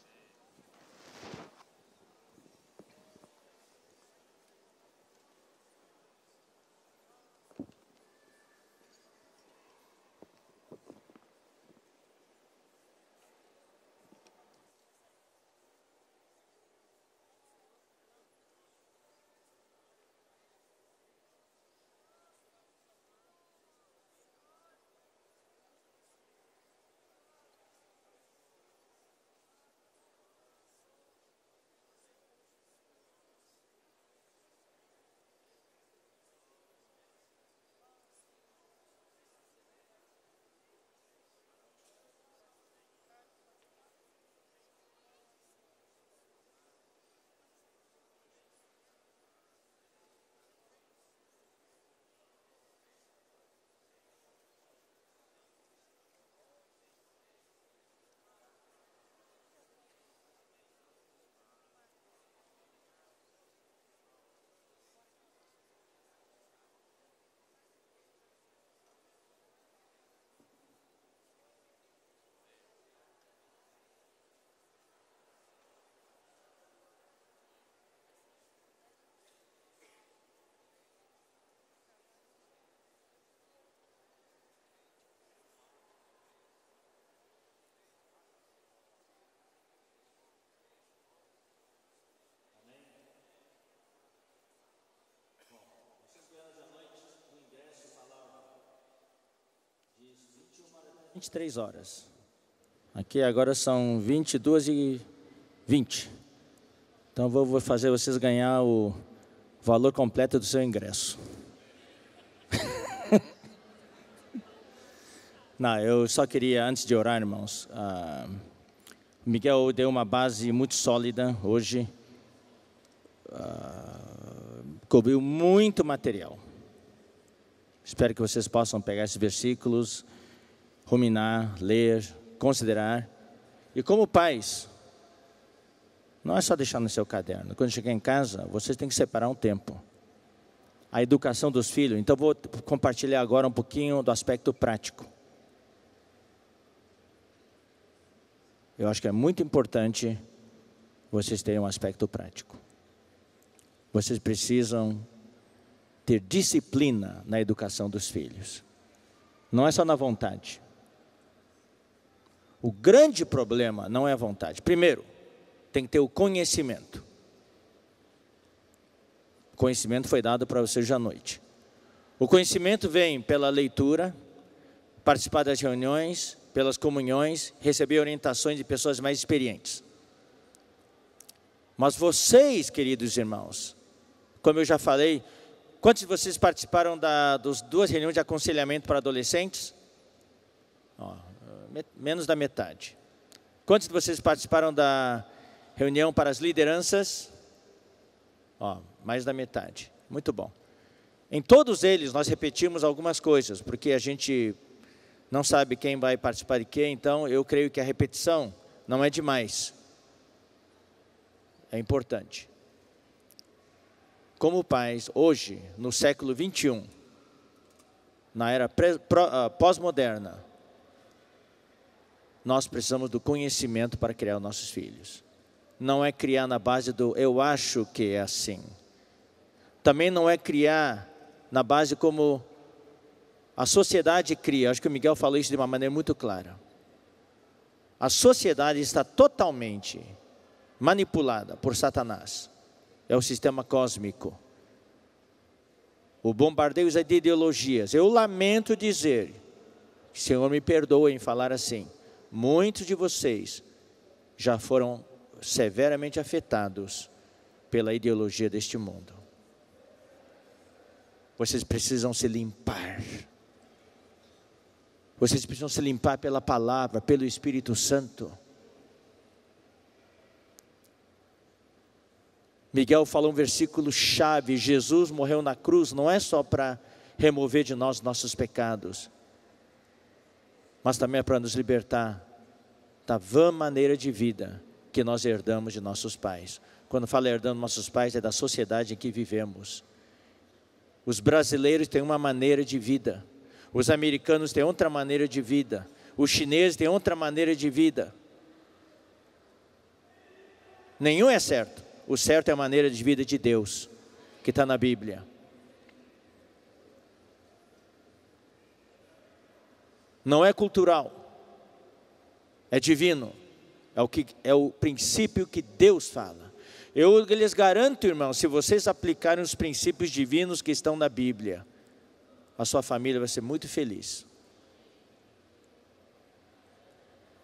23 horas. Aqui agora são 22 e 20. Então vou fazer vocês ganhar o valor completo do seu ingresso. *laughs* Não, eu só queria, antes de orar, irmãos, uh, Miguel deu uma base muito sólida hoje, uh, cobriu muito material. Espero que vocês possam pegar esses versículos ruminar, ler, considerar. E como pais, não é só deixar no seu caderno. Quando chegar em casa, vocês têm que separar um tempo. A educação dos filhos. Então, vou compartilhar agora um pouquinho do aspecto prático. Eu acho que é muito importante vocês terem um aspecto prático. Vocês precisam ter disciplina na educação dos filhos. Não é só na vontade. O grande problema não é a vontade. Primeiro, tem que ter o conhecimento. O conhecimento foi dado para vocês à noite. O conhecimento vem pela leitura, participar das reuniões, pelas comunhões, receber orientações de pessoas mais experientes. Mas vocês, queridos irmãos, como eu já falei, quantos de vocês participaram da, dos duas reuniões de aconselhamento para adolescentes? Ó, menos da metade. Quantos de vocês participaram da reunião para as lideranças? Ó, mais da metade. Muito bom. Em todos eles nós repetimos algumas coisas, porque a gente não sabe quem vai participar de quê, então eu creio que a repetição não é demais. É importante. Como pais, hoje, no século 21, na era ah, pós-moderna, nós precisamos do conhecimento para criar os nossos filhos. Não é criar na base do eu acho que é assim. Também não é criar na base como a sociedade cria. Acho que o Miguel falou isso de uma maneira muito clara. A sociedade está totalmente manipulada por Satanás. É o sistema cósmico. O bombardeio é de ideologias. Eu lamento dizer, Senhor me perdoa em falar assim, muitos de vocês já foram severamente afetados pela ideologia deste mundo. Vocês precisam se limpar. Vocês precisam se limpar pela palavra, pelo Espírito Santo. Miguel falou um versículo chave: Jesus morreu na cruz, não é só para remover de nós nossos pecados, mas também é para nos libertar da vã maneira de vida que nós herdamos de nossos pais. Quando fala herdando nossos pais, é da sociedade em que vivemos. Os brasileiros têm uma maneira de vida, os americanos têm outra maneira de vida, os chineses têm outra maneira de vida. Nenhum é certo. O certo é a maneira de vida de Deus, que está na Bíblia. não é cultural, é divino, é o, que, é o princípio que Deus fala. Eu lhes garanto, irmãos, se vocês aplicarem os princípios divinos que estão na Bíblia, a sua família vai ser muito feliz.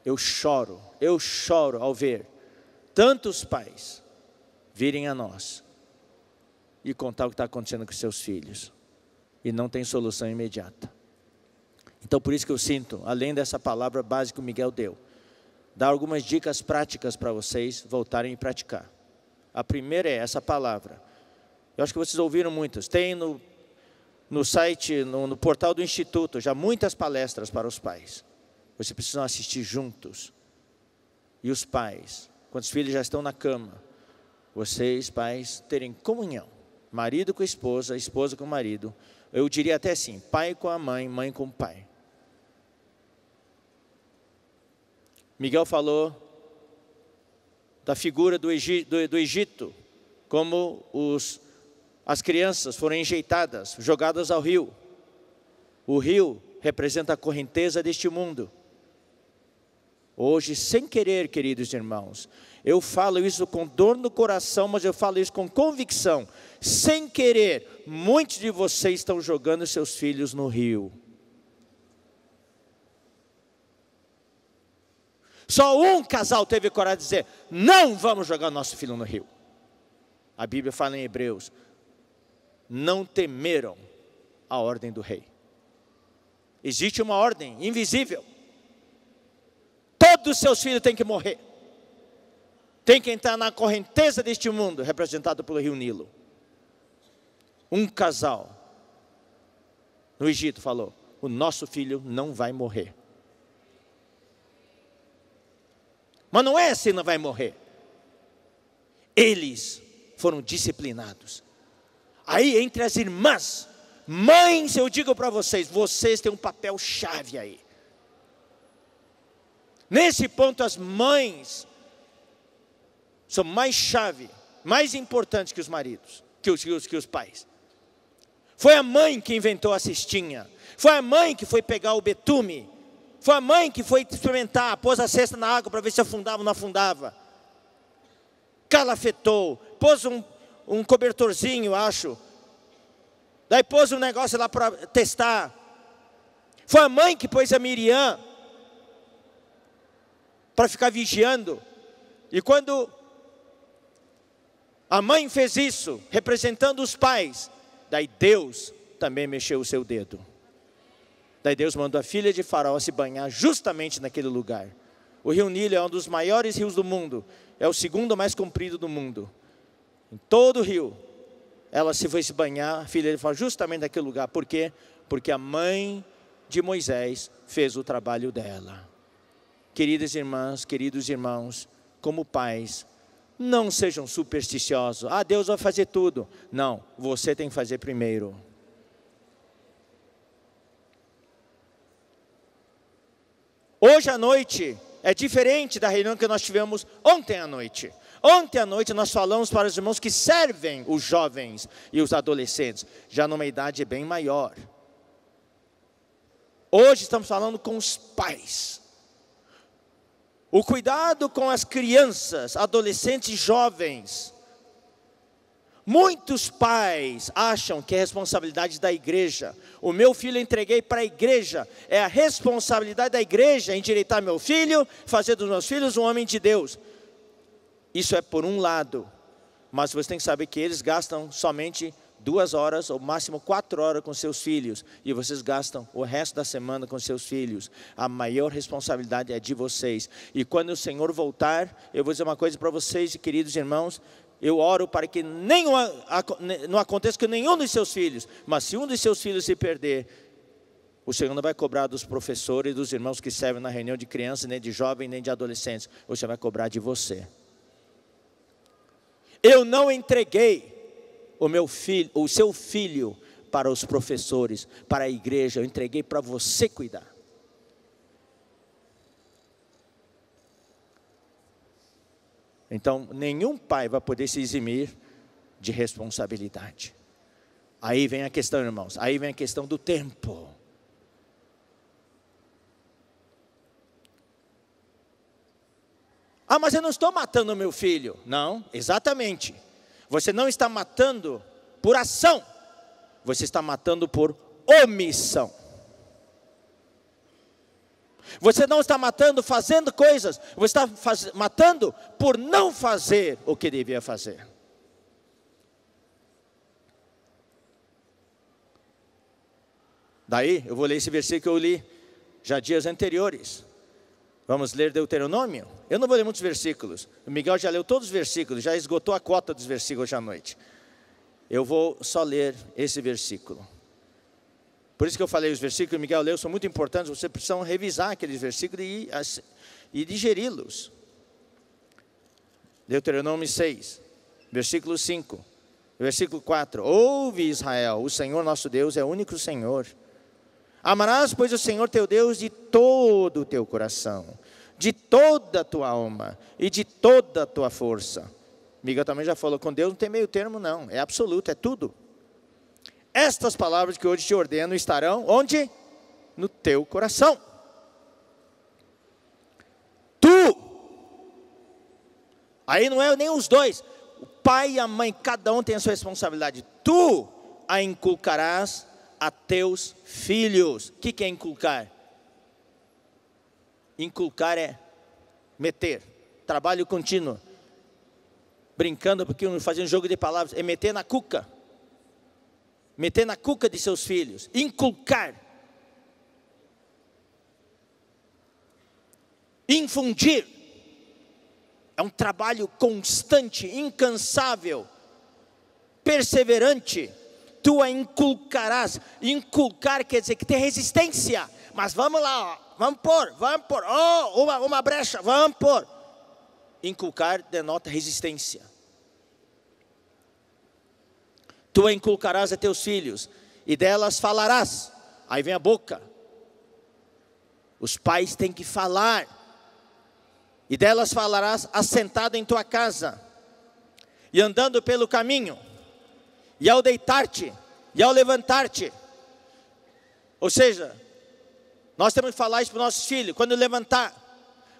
Eu choro, eu choro ao ver tantos pais virem a nós e contar o que está acontecendo com seus filhos. E não tem solução imediata. Então, por isso que eu sinto, além dessa palavra básica que o Miguel deu, dar algumas dicas práticas para vocês voltarem a praticar. A primeira é essa palavra. Eu acho que vocês ouviram muitas. Tem no, no site, no, no portal do Instituto, já muitas palestras para os pais. Vocês precisam assistir juntos. E os pais, quando os filhos já estão na cama, vocês, pais, terem comunhão. Marido com a esposa, esposa com o marido. Eu diria até assim: pai com a mãe, mãe com o pai Miguel falou da figura do, Egito, como os, as crianças foram enjeitadas, jogadas ao rio. O rio representa a correnteza deste mundo. Hoje, sem querer, queridos irmãos, eu falo isso com dor no coração, mas eu falo isso com convicção. Sem querer, muitos de vocês estão jogando seus filhos no rio. Só um casal teve coragem de dizer: não vamos jogar nosso filho no rio. A Bíblia fala em Hebreus: não temeram a ordem do rei. Existe uma ordem invisível. Todos os seus filhos têm que morrer. Tem que entrar na correnteza deste mundo, representado pelo rio Nilo. Um casal no Egito falou: o nosso filho não vai morrer. Mas não é assim, não vai morrer. Eles foram disciplinados. Aí, entre as irmãs, mães, eu digo para vocês, vocês têm um papel chave aí. Nesse ponto, as mães são mais chave, mais importantes que os maridos, que os, que os, que os pais. Foi a mãe que inventou a cestinha. Foi a mãe que foi pegar o betume foi a mãe que foi experimentar, pôs a cesta na água para ver se afundava ou não afundava. Calafetou, pôs um, um cobertorzinho, acho. Daí pôs um negócio lá para testar. Foi a mãe que pôs a Miriam para ficar vigiando. E quando a mãe fez isso, representando os pais, daí Deus também mexeu o seu dedo. Daí Deus mandou a filha de Faraó se banhar justamente naquele lugar. O rio Nilo é um dos maiores rios do mundo, é o segundo mais comprido do mundo. Em todo o rio, ela se foi se banhar, a filha de Faraó, justamente naquele lugar. Por quê? Porque a mãe de Moisés fez o trabalho dela. Queridas irmãs, queridos irmãos, como pais, não sejam supersticiosos. Ah, Deus vai fazer tudo. Não, você tem que fazer primeiro. Hoje à noite é diferente da reunião que nós tivemos ontem à noite. Ontem à noite nós falamos para os irmãos que servem os jovens e os adolescentes, já numa idade bem maior. Hoje estamos falando com os pais. O cuidado com as crianças, adolescentes e jovens Muitos pais acham que é responsabilidade da igreja. O meu filho entreguei para a igreja. É a responsabilidade da igreja endireitar meu filho, fazer dos meus filhos um homem de Deus. Isso é por um lado. Mas você tem que saber que eles gastam somente duas horas ou máximo quatro horas com seus filhos e vocês gastam o resto da semana com seus filhos. A maior responsabilidade é de vocês. E quando o Senhor voltar, eu vou dizer uma coisa para vocês, queridos irmãos, eu oro para que nenhum, não aconteça com nenhum dos seus filhos, mas se um dos seus filhos se perder, o Senhor não vai cobrar dos professores, dos irmãos que servem na reunião de crianças, nem de jovens, nem de adolescentes. O Senhor vai cobrar de você. Eu não entreguei o meu filho, o seu filho para os professores, para a igreja. Eu entreguei para você cuidar. Então, nenhum pai vai poder se eximir de responsabilidade. Aí vem a questão, irmãos, aí vem a questão do tempo. Ah, mas eu não estou matando meu filho. Não, exatamente. Você não está matando por ação, você está matando por omissão. Você não está matando fazendo coisas, você está faz, matando por não fazer o que devia fazer. Daí eu vou ler esse versículo que eu li já dias anteriores. Vamos ler Deuteronômio? Eu não vou ler muitos versículos. O Miguel já leu todos os versículos, já esgotou a cota dos versículos à noite. Eu vou só ler esse versículo. Por isso que eu falei, os versículos que Miguel leu são muito importantes, você precisa revisar aqueles versículos e, e digeri-los. Deuteronômio 6, versículo 5, versículo 4. Ouve Israel, o Senhor nosso Deus é o único Senhor. Amarás, pois, o Senhor teu Deus de todo o teu coração, de toda a tua alma e de toda a tua força. Miguel também já falou, com Deus não tem meio termo não, é absoluto, é tudo. Estas palavras que hoje te ordeno estarão onde? No teu coração. Tu. Aí não é nem os dois. O pai e a mãe, cada um tem a sua responsabilidade. Tu a inculcarás a teus filhos. O que é inculcar? Inculcar é meter, trabalho contínuo. Brincando, porque fazia um jogo de palavras, é meter na cuca meter na cuca de seus filhos, inculcar, infundir. É um trabalho constante, incansável, perseverante. Tu a inculcarás. Inculcar quer dizer que tem resistência. Mas vamos lá, ó. vamos pôr, vamos pôr. Oh, uma, uma brecha, vamos pôr. Inculcar denota resistência tu inculcarás a teus filhos, e delas falarás. Aí vem a boca. Os pais têm que falar, e delas falarás assentado em tua casa, e andando pelo caminho, e ao deitar-te, e ao levantar-te. Ou seja, nós temos que falar isso para os nossos filhos, quando levantar,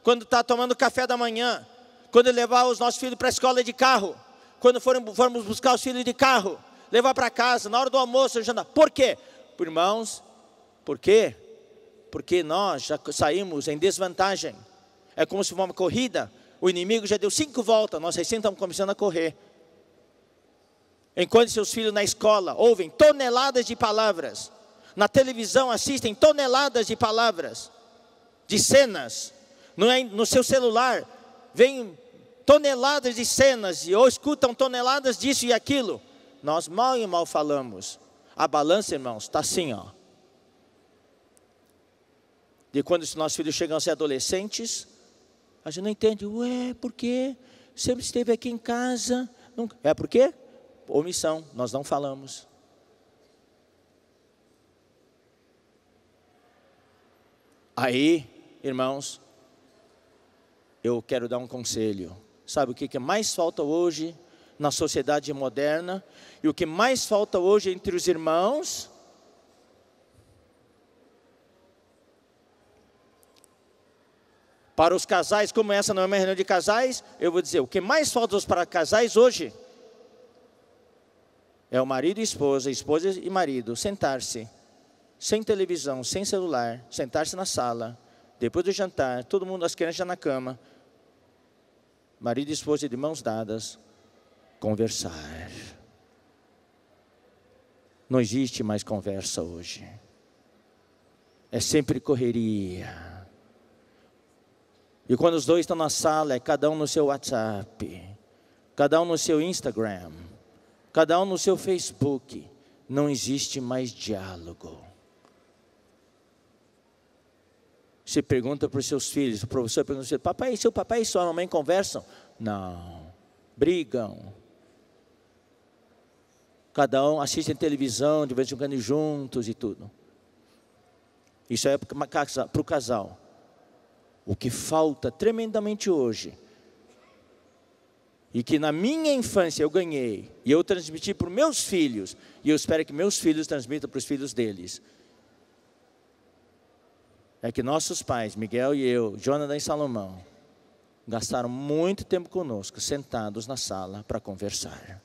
quando está tomando café da manhã, quando levar os nossos filhos para a escola de carro, quando formos buscar os filhos de carro, levar para casa, na hora do almoço, jantar. Por quê? irmãos, por quê? Porque nós já saímos em desvantagem. É como se fosse uma corrida, o inimigo já deu cinco voltas, nós recém estamos começando a correr. Enquanto seus filhos na escola ouvem toneladas de palavras, na televisão assistem toneladas de palavras, de cenas, é, no seu celular vem toneladas de cenas, ou escutam toneladas disso e aquilo. Nós mal e mal falamos. A balança, irmãos, está assim, ó. De quando os nossos filhos chegam a ser adolescentes, a gente não entende. Ué, por quê? Sempre esteve aqui em casa. Nunca. É por quê? Omissão, nós não falamos. Aí, irmãos, eu quero dar um conselho. Sabe o que, que mais falta hoje na sociedade moderna. E o que mais falta hoje entre os irmãos Para os casais, como essa não é uma reunião de casais, eu vou dizer: o que mais falta para casais hoje é o marido e esposa, esposa e marido, sentar-se, sem televisão, sem celular, sentar-se na sala, depois do jantar, todo mundo, as crianças já na cama, marido e esposa de mãos dadas, conversar. Não existe mais conversa hoje. É sempre correria. E quando os dois estão na sala, é cada um no seu WhatsApp, cada um no seu Instagram, cada um no seu Facebook. Não existe mais diálogo. Você pergunta para os seus filhos, o professor pergunta para os seus papai e seu papai e sua mamãe conversam? Não. Brigam Cada um assiste em televisão, de vez em quando juntos e tudo. Isso é para o casal. O que falta tremendamente hoje, e que na minha infância eu ganhei, e eu transmiti para os meus filhos, e eu espero que meus filhos transmitam para os filhos deles, é que nossos pais, Miguel e eu, Jonathan e Salomão, gastaram muito tempo conosco, sentados na sala para conversar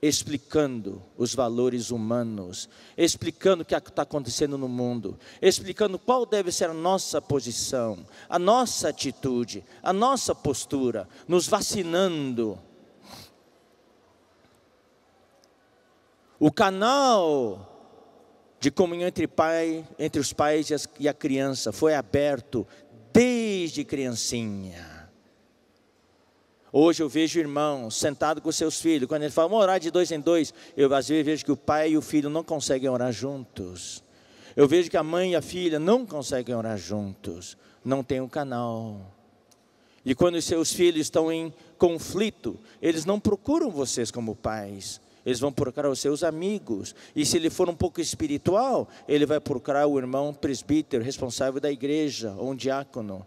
explicando os valores humanos, explicando o que é está acontecendo no mundo, explicando qual deve ser a nossa posição, a nossa atitude, a nossa postura, nos vacinando. O canal de comunhão entre, pai, entre os pais e a criança foi aberto desde criancinha. Hoje eu vejo o irmão sentado com seus filhos. Quando ele fala, vamos orar de dois em dois, eu às vezes vejo que o pai e o filho não conseguem orar juntos. Eu vejo que a mãe e a filha não conseguem orar juntos. Não tem um canal. E quando os seus filhos estão em conflito, eles não procuram vocês como pais. Eles vão procurar os seus amigos. E se ele for um pouco espiritual, ele vai procurar o irmão presbítero, responsável da igreja, ou um diácono,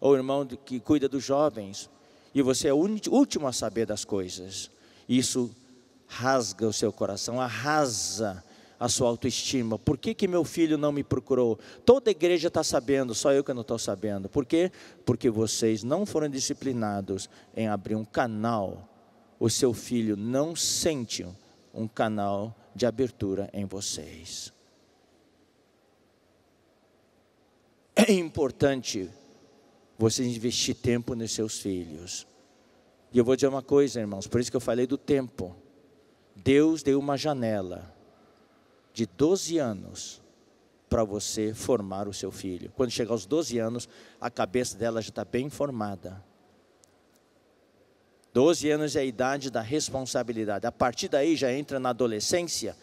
ou o irmão que cuida dos jovens e você é o último a saber das coisas. Isso rasga o seu coração, arrasa a sua autoestima. Por que, que meu filho não me procurou? Toda a igreja está sabendo, só eu que não estou sabendo. Por quê? Porque vocês não foram disciplinados em abrir um canal. O seu filho não sente um canal de abertura em vocês. É importante você investir tempo nos seus filhos. E eu vou dizer uma coisa, irmãos, por isso que eu falei do tempo. Deus deu uma janela de 12 anos para você formar o seu filho. Quando chegar aos 12 anos, a cabeça dela já está bem formada. 12 anos é a idade da responsabilidade. A partir daí já entra na adolescência.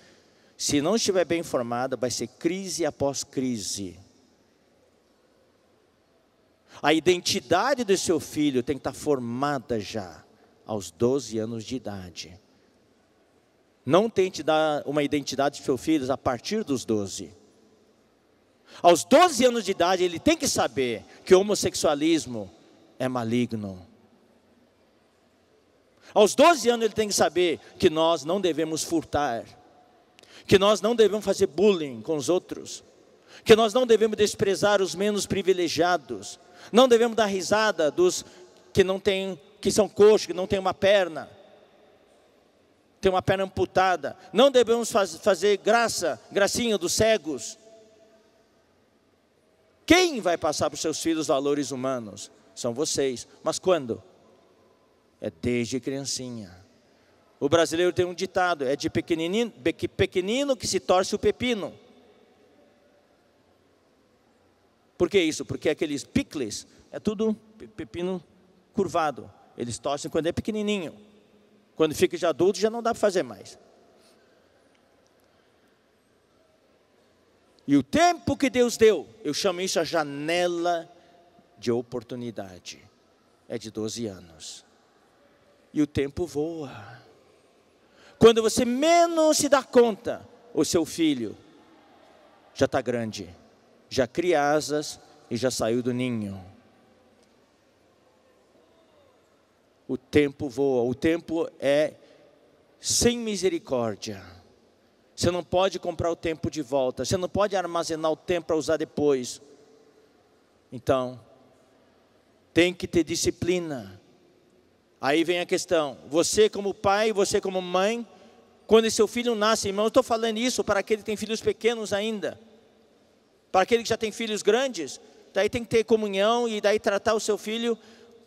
Se não estiver bem formada, vai ser crise após crise. A identidade do seu filho tem que estar formada já aos 12 anos de idade. Não tente dar uma identidade para seu filho a partir dos 12. Aos 12 anos de idade, ele tem que saber que o homossexualismo é maligno. Aos 12 anos, ele tem que saber que nós não devemos furtar, que nós não devemos fazer bullying com os outros, que nós não devemos desprezar os menos privilegiados, não devemos dar risada dos que não têm, que são coxos, que não têm uma perna, tem uma perna amputada. Não devemos faz, fazer graça, gracinha dos cegos. Quem vai passar para os seus filhos valores humanos? São vocês. Mas quando? É desde criancinha. O brasileiro tem um ditado: é de pequenino, pequenino que se torce o pepino. Por que isso? Porque aqueles picles é tudo pepino curvado. Eles torcem quando é pequenininho. Quando fica já adulto, já não dá para fazer mais. E o tempo que Deus deu, eu chamo isso a janela de oportunidade. É de 12 anos. E o tempo voa. Quando você menos se dá conta, o seu filho já está grande já cria asas e já saiu do ninho. O tempo voa, o tempo é sem misericórdia. Você não pode comprar o tempo de volta, você não pode armazenar o tempo para usar depois. Então, tem que ter disciplina. Aí vem a questão: você, como pai, você, como mãe, quando seu filho nasce, irmão, eu estou falando isso para aquele que tem filhos pequenos ainda. Para aquele que já tem filhos grandes, daí tem que ter comunhão e daí tratar o seu filho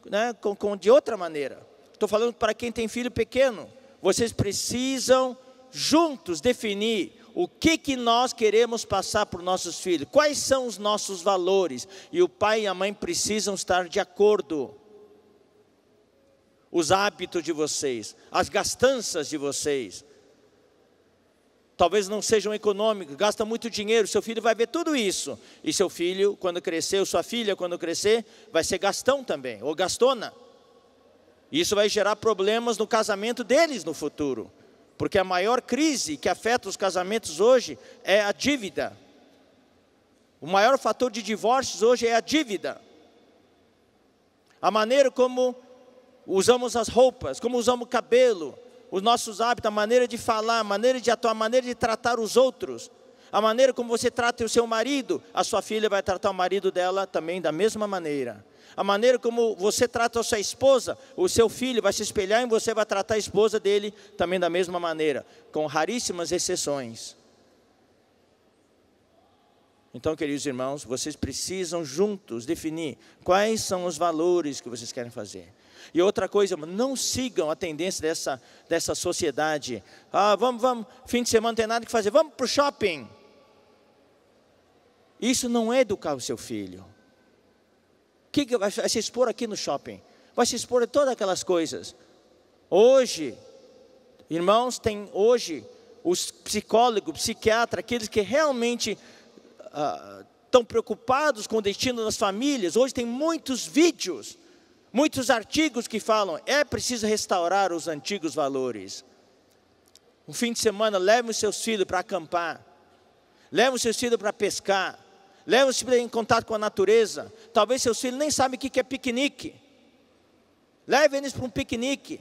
né, com, com de outra maneira. Estou falando para quem tem filho pequeno. Vocês precisam juntos definir o que, que nós queremos passar para os nossos filhos, quais são os nossos valores. E o pai e a mãe precisam estar de acordo. Os hábitos de vocês, as gastanças de vocês, talvez não sejam econômicos, gasta muito dinheiro, seu filho vai ver tudo isso. E seu filho, quando crescer, ou sua filha, quando crescer, vai ser gastão também, ou gastona. Isso vai gerar problemas no casamento deles no futuro. Porque a maior crise que afeta os casamentos hoje é a dívida. O maior fator de divórcios hoje é a dívida. A maneira como usamos as roupas, como usamos o cabelo, os nossos hábitos, a maneira de falar, a maneira de atuar, a maneira de tratar os outros, a maneira como você trata o seu marido, a sua filha vai tratar o marido dela também da mesma maneira. A maneira como você trata a sua esposa, o seu filho vai se espelhar em você, vai tratar a esposa dele também da mesma maneira, com raríssimas exceções. Então, queridos irmãos, vocês precisam juntos definir quais são os valores que vocês querem fazer. E outra coisa, não sigam a tendência dessa, dessa sociedade. Ah, vamos, vamos, fim de semana não tem nada que fazer, vamos para o shopping. Isso não é educar o seu filho. Que, que vai se expor aqui no shopping? Vai se expor a todas aquelas coisas. Hoje, irmãos, tem hoje os psicólogos, psiquiatras, aqueles que realmente ah, estão preocupados com o destino das famílias. Hoje tem muitos vídeos Muitos artigos que falam, é preciso restaurar os antigos valores. Um fim de semana, leve os seus filhos para acampar. Leve os seus filhos para pescar. Leve os filhos em contato com a natureza. Talvez seus filhos nem sabem o que é piquenique. Leve eles para um piquenique.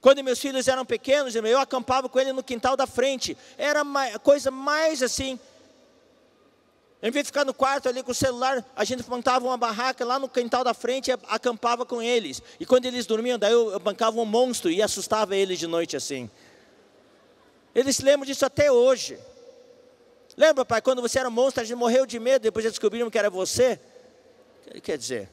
Quando meus filhos eram pequenos, eu acampava com eles no quintal da frente. Era a coisa mais assim, em vez de ficar no quarto ali com o celular, a gente montava uma barraca lá no quintal da frente e acampava com eles. E quando eles dormiam, daí eu bancava um monstro e assustava eles de noite assim. Eles lembram disso até hoje. Lembra, pai, quando você era um monstro, a gente morreu de medo, depois descobriram que era você? Quer dizer,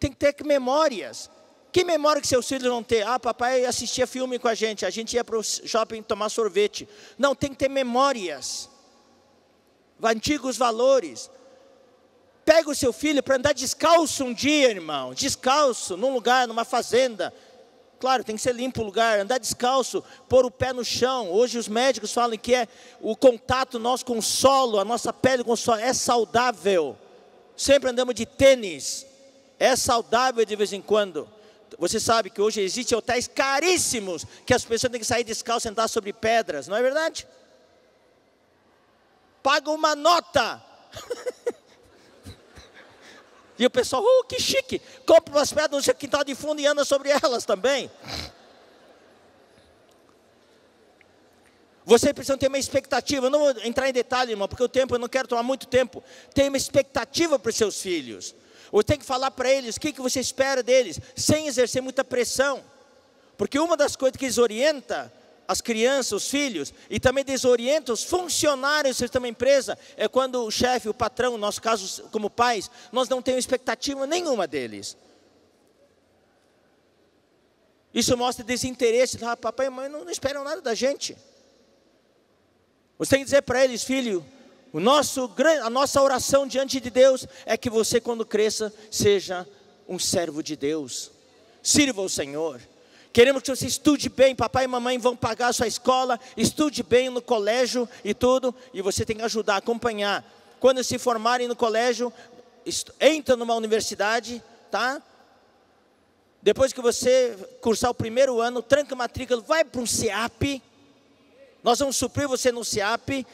tem que ter memórias. Que memória que seus filhos vão ter? Ah, papai assistia filme com a gente, a gente ia para o shopping tomar sorvete. Não, tem que ter memórias antigos valores. Pega o seu filho para andar descalço um dia, irmão, descalço, num lugar, numa fazenda. Claro, tem que ser limpo o lugar, andar descalço, pôr o pé no chão. Hoje os médicos falam que é o contato nosso com o solo, a nossa pele com o solo, é saudável. Sempre andamos de tênis, é saudável de vez em quando. Você sabe que hoje existem hotéis caríssimos que as pessoas têm que sair descalço, sentar sobre pedras, não é verdade? paga uma nota. *laughs* e o pessoal, oh, que chique, compra umas pedras no seu quintal de fundo e anda sobre elas também. Você precisa ter uma expectativa. Eu não vou entrar em detalhe, irmão, porque o tempo eu não quero tomar muito tempo. Tenha uma expectativa para os seus filhos. Você tem que falar para eles o que, que você espera deles, sem exercer muita pressão. Porque uma das coisas que eles orienta as crianças, os filhos, e também desorienta os funcionários de uma empresa, é quando o chefe, o patrão, no nosso caso como pais, nós não temos expectativa nenhuma deles. Isso mostra desinteresse, ah, papai e mãe não, não esperam nada da gente. Você tem que dizer para eles, filho, o nosso, a nossa oração diante de Deus é que você, quando cresça, seja um servo de Deus, sirva o Senhor. Queremos que você estude bem, papai e mamãe vão pagar a sua escola, estude bem no colégio e tudo, e você tem que ajudar, acompanhar. Quando se formarem no colégio, entra numa universidade, tá? Depois que você cursar o primeiro ano, tranca matrícula, vai para um CEAP. Nós vamos suprir você no CEAP,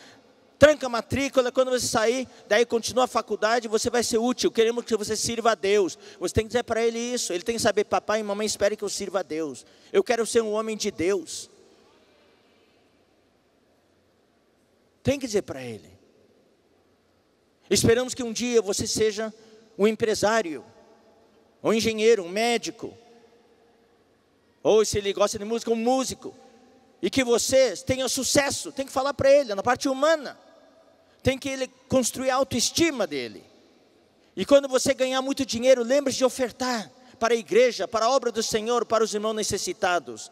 tranca a matrícula, quando você sair, daí continua a faculdade, você vai ser útil. Queremos que você sirva a Deus. Você tem que dizer para ele isso. Ele tem que saber, papai e mamãe, espere que eu sirva a Deus. Eu quero ser um homem de Deus. Tem que dizer para ele. Esperamos que um dia você seja um empresário, um engenheiro, um médico, ou se ele gosta de música, um músico e que você tenha sucesso, tem que falar para ele, na parte humana tem que ele construir a autoestima dele. E quando você ganhar muito dinheiro, lembre-se de ofertar para a igreja, para a obra do Senhor, para os irmãos necessitados.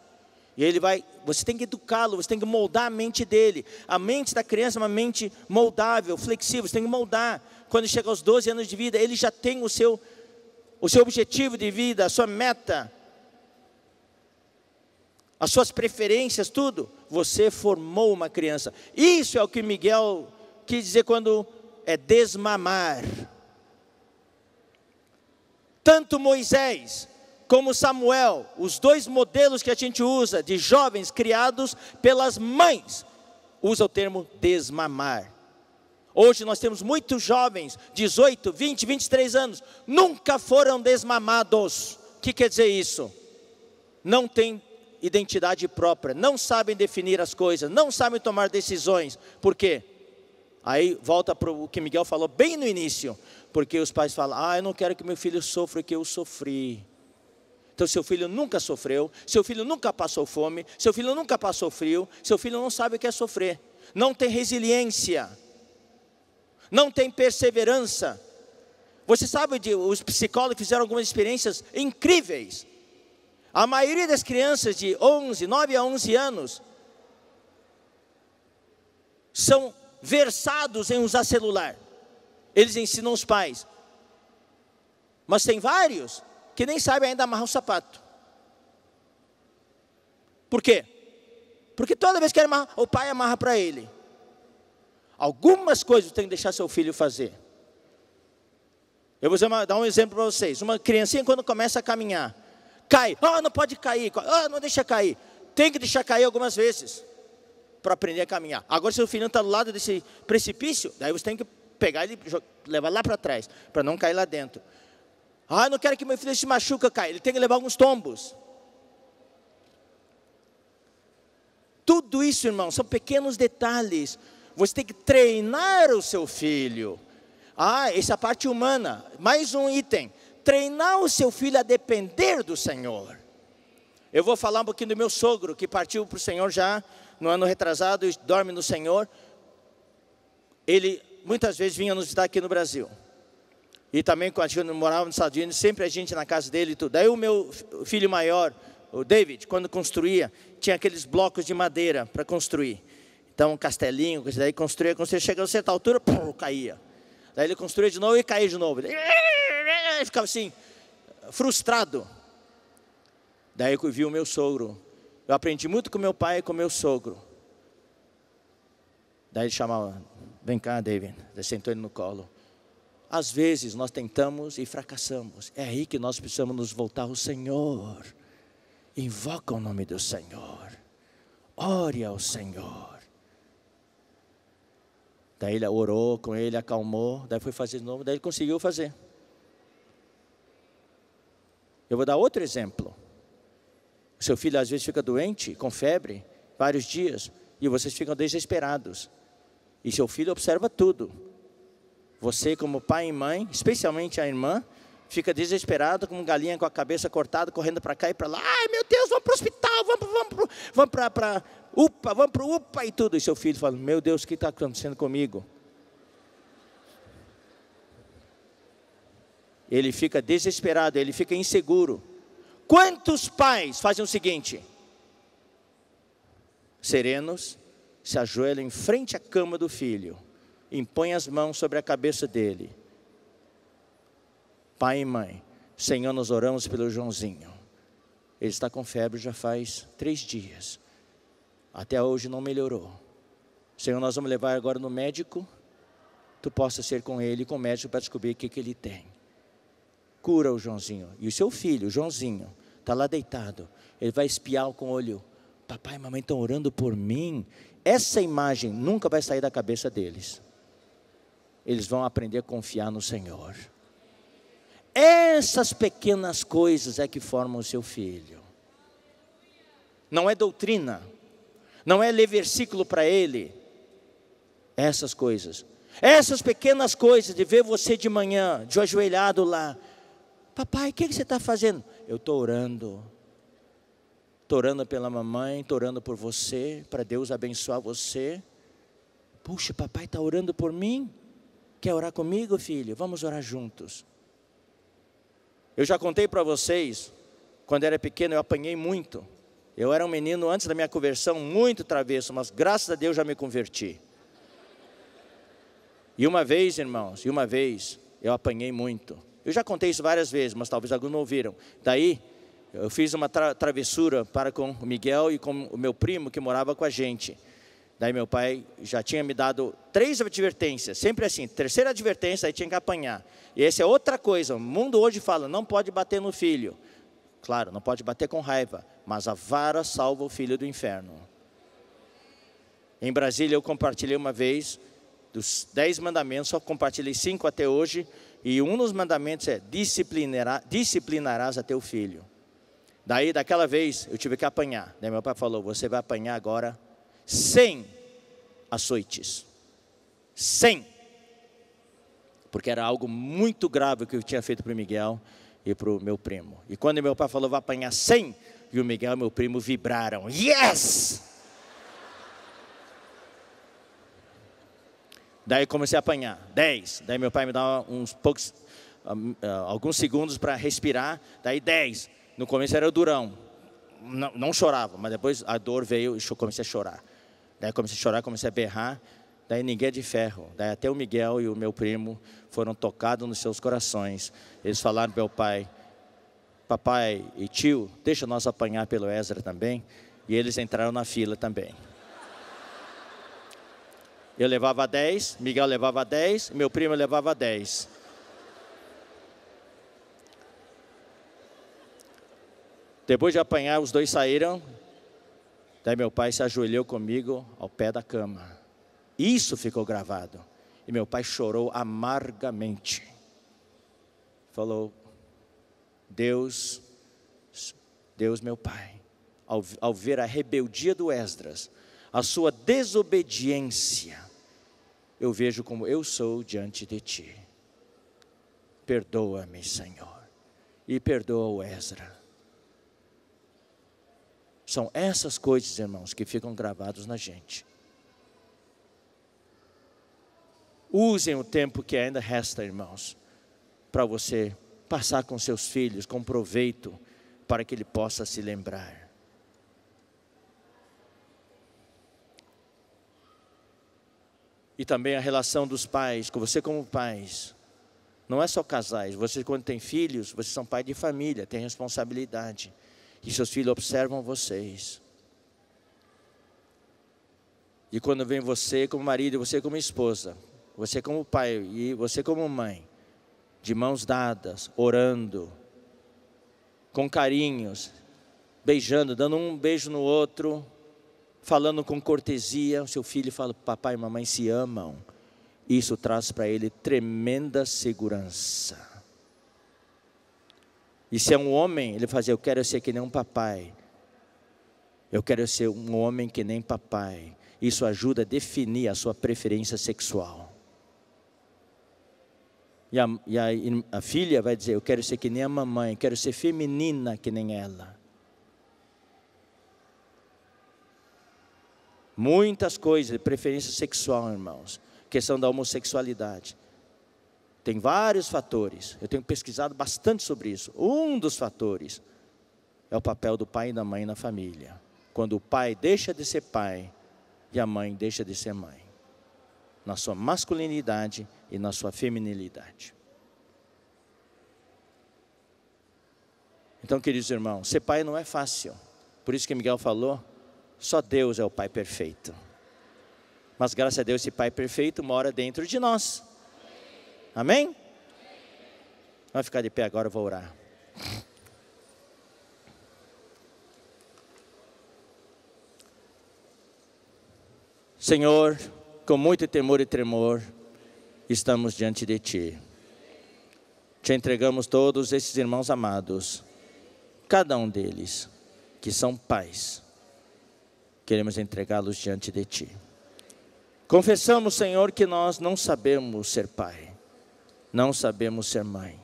E ele vai, você tem que educá-lo, você tem que moldar a mente dele. A mente da criança é uma mente moldável, flexível, você tem que moldar. Quando chega aos 12 anos de vida, ele já tem o seu o seu objetivo de vida, a sua meta, as suas preferências, tudo. Você formou uma criança. Isso é o que Miguel quis dizer quando é desmamar. Tanto Moisés como Samuel, os dois modelos que a gente usa de jovens criados pelas mães, usa o termo desmamar. Hoje nós temos muitos jovens, 18, 20, 23 anos, nunca foram desmamados. O que quer dizer isso? Não tem identidade própria, não sabem definir as coisas, não sabem tomar decisões. Por quê? Aí volta para o que Miguel falou bem no início, porque os pais falam: ah, eu não quero que meu filho sofra o que eu sofri. Então, seu filho nunca sofreu, seu filho nunca passou fome, seu filho nunca passou frio, seu filho não sabe o que é sofrer, não tem resiliência, não tem perseverança. Você sabe, de, os psicólogos fizeram algumas experiências incríveis. A maioria das crianças de 11, 9 a 11 anos são versados em usar celular. Eles ensinam os pais. Mas tem vários que nem sabem ainda amarrar o sapato. Por quê? Porque toda vez que ele amarra, o pai amarra para ele. Algumas coisas tem que deixar seu filho fazer. Eu vou dar um exemplo para vocês. Uma criancinha quando começa a caminhar, cai. Ah, oh, não pode cair. Ah, oh, não deixa cair. Tem que deixar cair algumas vezes para aprender a caminhar. Agora, se o filhinho está do lado desse precipício, daí você tem que pegar ele e levar lá para trás, para não cair lá dentro. Ah, eu não quero que meu filho se machuca, cai. Ele tem que levar alguns tombos. Tudo isso, irmão, são pequenos detalhes. Você tem que treinar o seu filho. Ah, essa parte humana. Mais um item. Treinar o seu filho a depender do Senhor. Eu vou falar um pouquinho do meu sogro, que partiu para o Senhor já no ano retrasado e dorme no Senhor. Ele muitas vezes vinha nos visitar aqui no Brasil. E também quando morava nos Estados Unidos, sempre a gente na casa dele e tudo. Aí o meu filho maior, o David, quando construía, tinha aqueles blocos de madeira para construir. Então, um castelinho, daí construía, construía, chegava a certa altura, pum, caía. Daí ele construía de novo e caía de novo. Ele ficava assim, frustrado. Daí eu vi o meu sogro, eu aprendi muito com meu pai e com meu sogro. Daí ele chamava, vem cá, David. Ele sentou ele no colo. Às vezes nós tentamos e fracassamos. É aí que nós precisamos nos voltar ao Senhor. Invoca o nome do Senhor. Ore ao Senhor. Daí ele orou com ele, acalmou. Daí foi fazer de novo. Daí ele conseguiu fazer. Eu vou dar outro exemplo. O seu filho às vezes fica doente, com febre, vários dias, e vocês ficam desesperados. E seu filho observa tudo. Você, como pai e mãe, especialmente a irmã, fica desesperado, como galinha com a cabeça cortada, correndo para cá e para lá. Ai, meu Deus, vamos para o hospital, vamos, vamos, vamos para UPA, vamos para UPA e tudo. E seu filho fala: Meu Deus, o que está acontecendo comigo? Ele fica desesperado, ele fica inseguro. Quantos pais fazem o seguinte? Serenos, se ajoelham em frente à cama do filho, impõem as mãos sobre a cabeça dele. Pai e mãe, Senhor, nós oramos pelo Joãozinho. Ele está com febre já faz três dias. Até hoje não melhorou. Senhor, nós vamos levar agora no médico. Tu possa ser com ele, com o médico, para descobrir o que, que ele tem cura o Joãozinho. E o seu filho, o Joãozinho, está lá deitado. Ele vai espiar com o olho. Papai e mamãe estão orando por mim. Essa imagem nunca vai sair da cabeça deles. Eles vão aprender a confiar no Senhor. Essas pequenas coisas é que formam o seu filho. Não é doutrina. Não é ler versículo para ele. Essas coisas. Essas pequenas coisas de ver você de manhã, de ajoelhado lá, Papai, o que, é que você está fazendo? Eu estou orando. Estou orando pela mamãe, estou orando por você, para Deus abençoar você. Puxa, papai está orando por mim. Quer orar comigo, filho? Vamos orar juntos. Eu já contei para vocês, quando era pequeno eu apanhei muito. Eu era um menino antes da minha conversão, muito travesso, mas graças a Deus já me converti. E uma vez, irmãos, e uma vez eu apanhei muito. Eu já contei isso várias vezes, mas talvez alguns não ouviram. Daí, eu fiz uma tra travessura para com o Miguel e com o meu primo que morava com a gente. Daí meu pai já tinha me dado três advertências, sempre assim, terceira advertência aí tinha que apanhar. E essa é outra coisa, o mundo hoje fala, não pode bater no filho. Claro, não pode bater com raiva, mas a vara salva o filho do inferno. Em Brasília eu compartilhei uma vez, dos dez mandamentos, só compartilhei cinco até hoje, e um dos mandamentos é: disciplinará, disciplinarás a teu filho. Daí, daquela vez, eu tive que apanhar. Daí meu pai falou: Você vai apanhar agora sem açoites. Sem. Porque era algo muito grave que eu tinha feito para o Miguel e para o meu primo. E quando meu pai falou: Vai apanhar sem, e o Miguel e meu primo vibraram: Yes! Daí comecei a apanhar, 10. Daí meu pai me dava uns poucos, ah, ah, alguns segundos para respirar, daí 10. No começo era durão, não, não, chorava, mas depois a dor veio e comecei a chorar. Daí comecei a chorar, comecei a berrar, daí ninguém é de ferro. Daí até o Miguel e o meu primo foram tocados nos seus corações. Eles falaram para meu pai, papai e tio, deixa nós apanhar pelo Ezra também. E eles entraram na fila também. Eu levava 10, Miguel levava 10, meu primo levava 10. Depois de apanhar, os dois saíram. Daí meu pai se ajoelhou comigo ao pé da cama. Isso ficou gravado. E meu pai chorou amargamente. Falou: Deus, Deus meu pai, ao, ao ver a rebeldia do Esdras, a sua desobediência, eu vejo como eu sou diante de ti. Perdoa-me, Senhor, e perdoa o Ezra. São essas coisas, irmãos, que ficam gravadas na gente. Usem o tempo que ainda resta, irmãos, para você passar com seus filhos com proveito, para que ele possa se lembrar. e também a relação dos pais, com você como pais. Não é só casais, você quando tem filhos, vocês são pai de família, tem responsabilidade. E seus filhos observam vocês. E quando vem você como marido, você como esposa, você como pai e você como mãe, de mãos dadas, orando, com carinhos, beijando, dando um beijo no outro, falando com cortesia, o seu filho fala: Papai e mamãe se amam. Isso traz para ele tremenda segurança. E se é um homem, ele fazia: assim, Eu quero ser que nem um papai. Eu quero ser um homem que nem papai. Isso ajuda a definir a sua preferência sexual. E a, e a, a filha vai dizer: Eu quero ser que nem a mamãe, quero ser feminina que nem ela. Muitas coisas, preferência sexual, irmãos, questão da homossexualidade. Tem vários fatores. Eu tenho pesquisado bastante sobre isso. Um dos fatores é o papel do pai e da mãe na família. Quando o pai deixa de ser pai e a mãe deixa de ser mãe, na sua masculinidade e na sua feminilidade. Então, queridos irmãos, ser pai não é fácil. Por isso que Miguel falou, só Deus é o Pai perfeito. Mas graças a Deus, esse Pai perfeito mora dentro de nós. Amém? Vai ficar de pé agora, eu vou orar. Senhor, com muito temor e tremor, estamos diante de Ti. Te entregamos todos esses irmãos amados, cada um deles, que são pais queremos entregá-los diante de Ti. Confessamos, Senhor, que nós não sabemos ser pai, não sabemos ser mãe.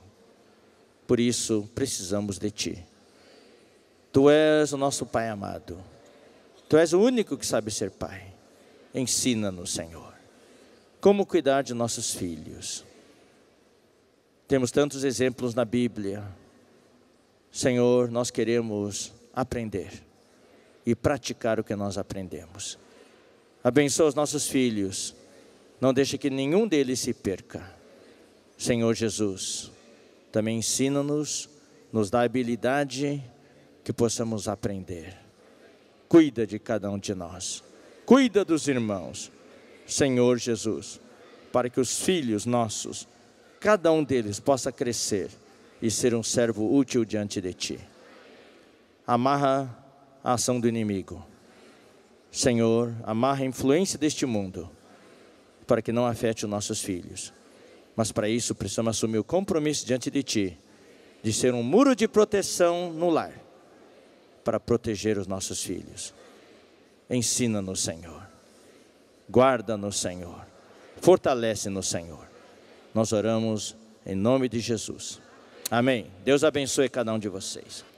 Por isso, precisamos de Ti. Tu és o nosso Pai amado. Tu és o único que sabe ser pai. Ensina-nos, Senhor, como cuidar de nossos filhos. Temos tantos exemplos na Bíblia. Senhor, nós queremos aprender e praticar o que nós aprendemos. Abençoa os nossos filhos, não deixe que nenhum deles se perca. Senhor Jesus, também ensina-nos, nos dá habilidade que possamos aprender. Cuida de cada um de nós, cuida dos irmãos, Senhor Jesus, para que os filhos nossos, cada um deles, possa crescer e ser um servo útil diante de Ti. Amarra a ação do inimigo. Senhor, amarra a influência deste mundo para que não afete os nossos filhos. Mas para isso precisamos assumir o compromisso diante de Ti de ser um muro de proteção no lar para proteger os nossos filhos. Ensina-nos, Senhor. Guarda-nos, Senhor. Fortalece-nos, Senhor. Nós oramos em nome de Jesus. Amém. Deus abençoe cada um de vocês.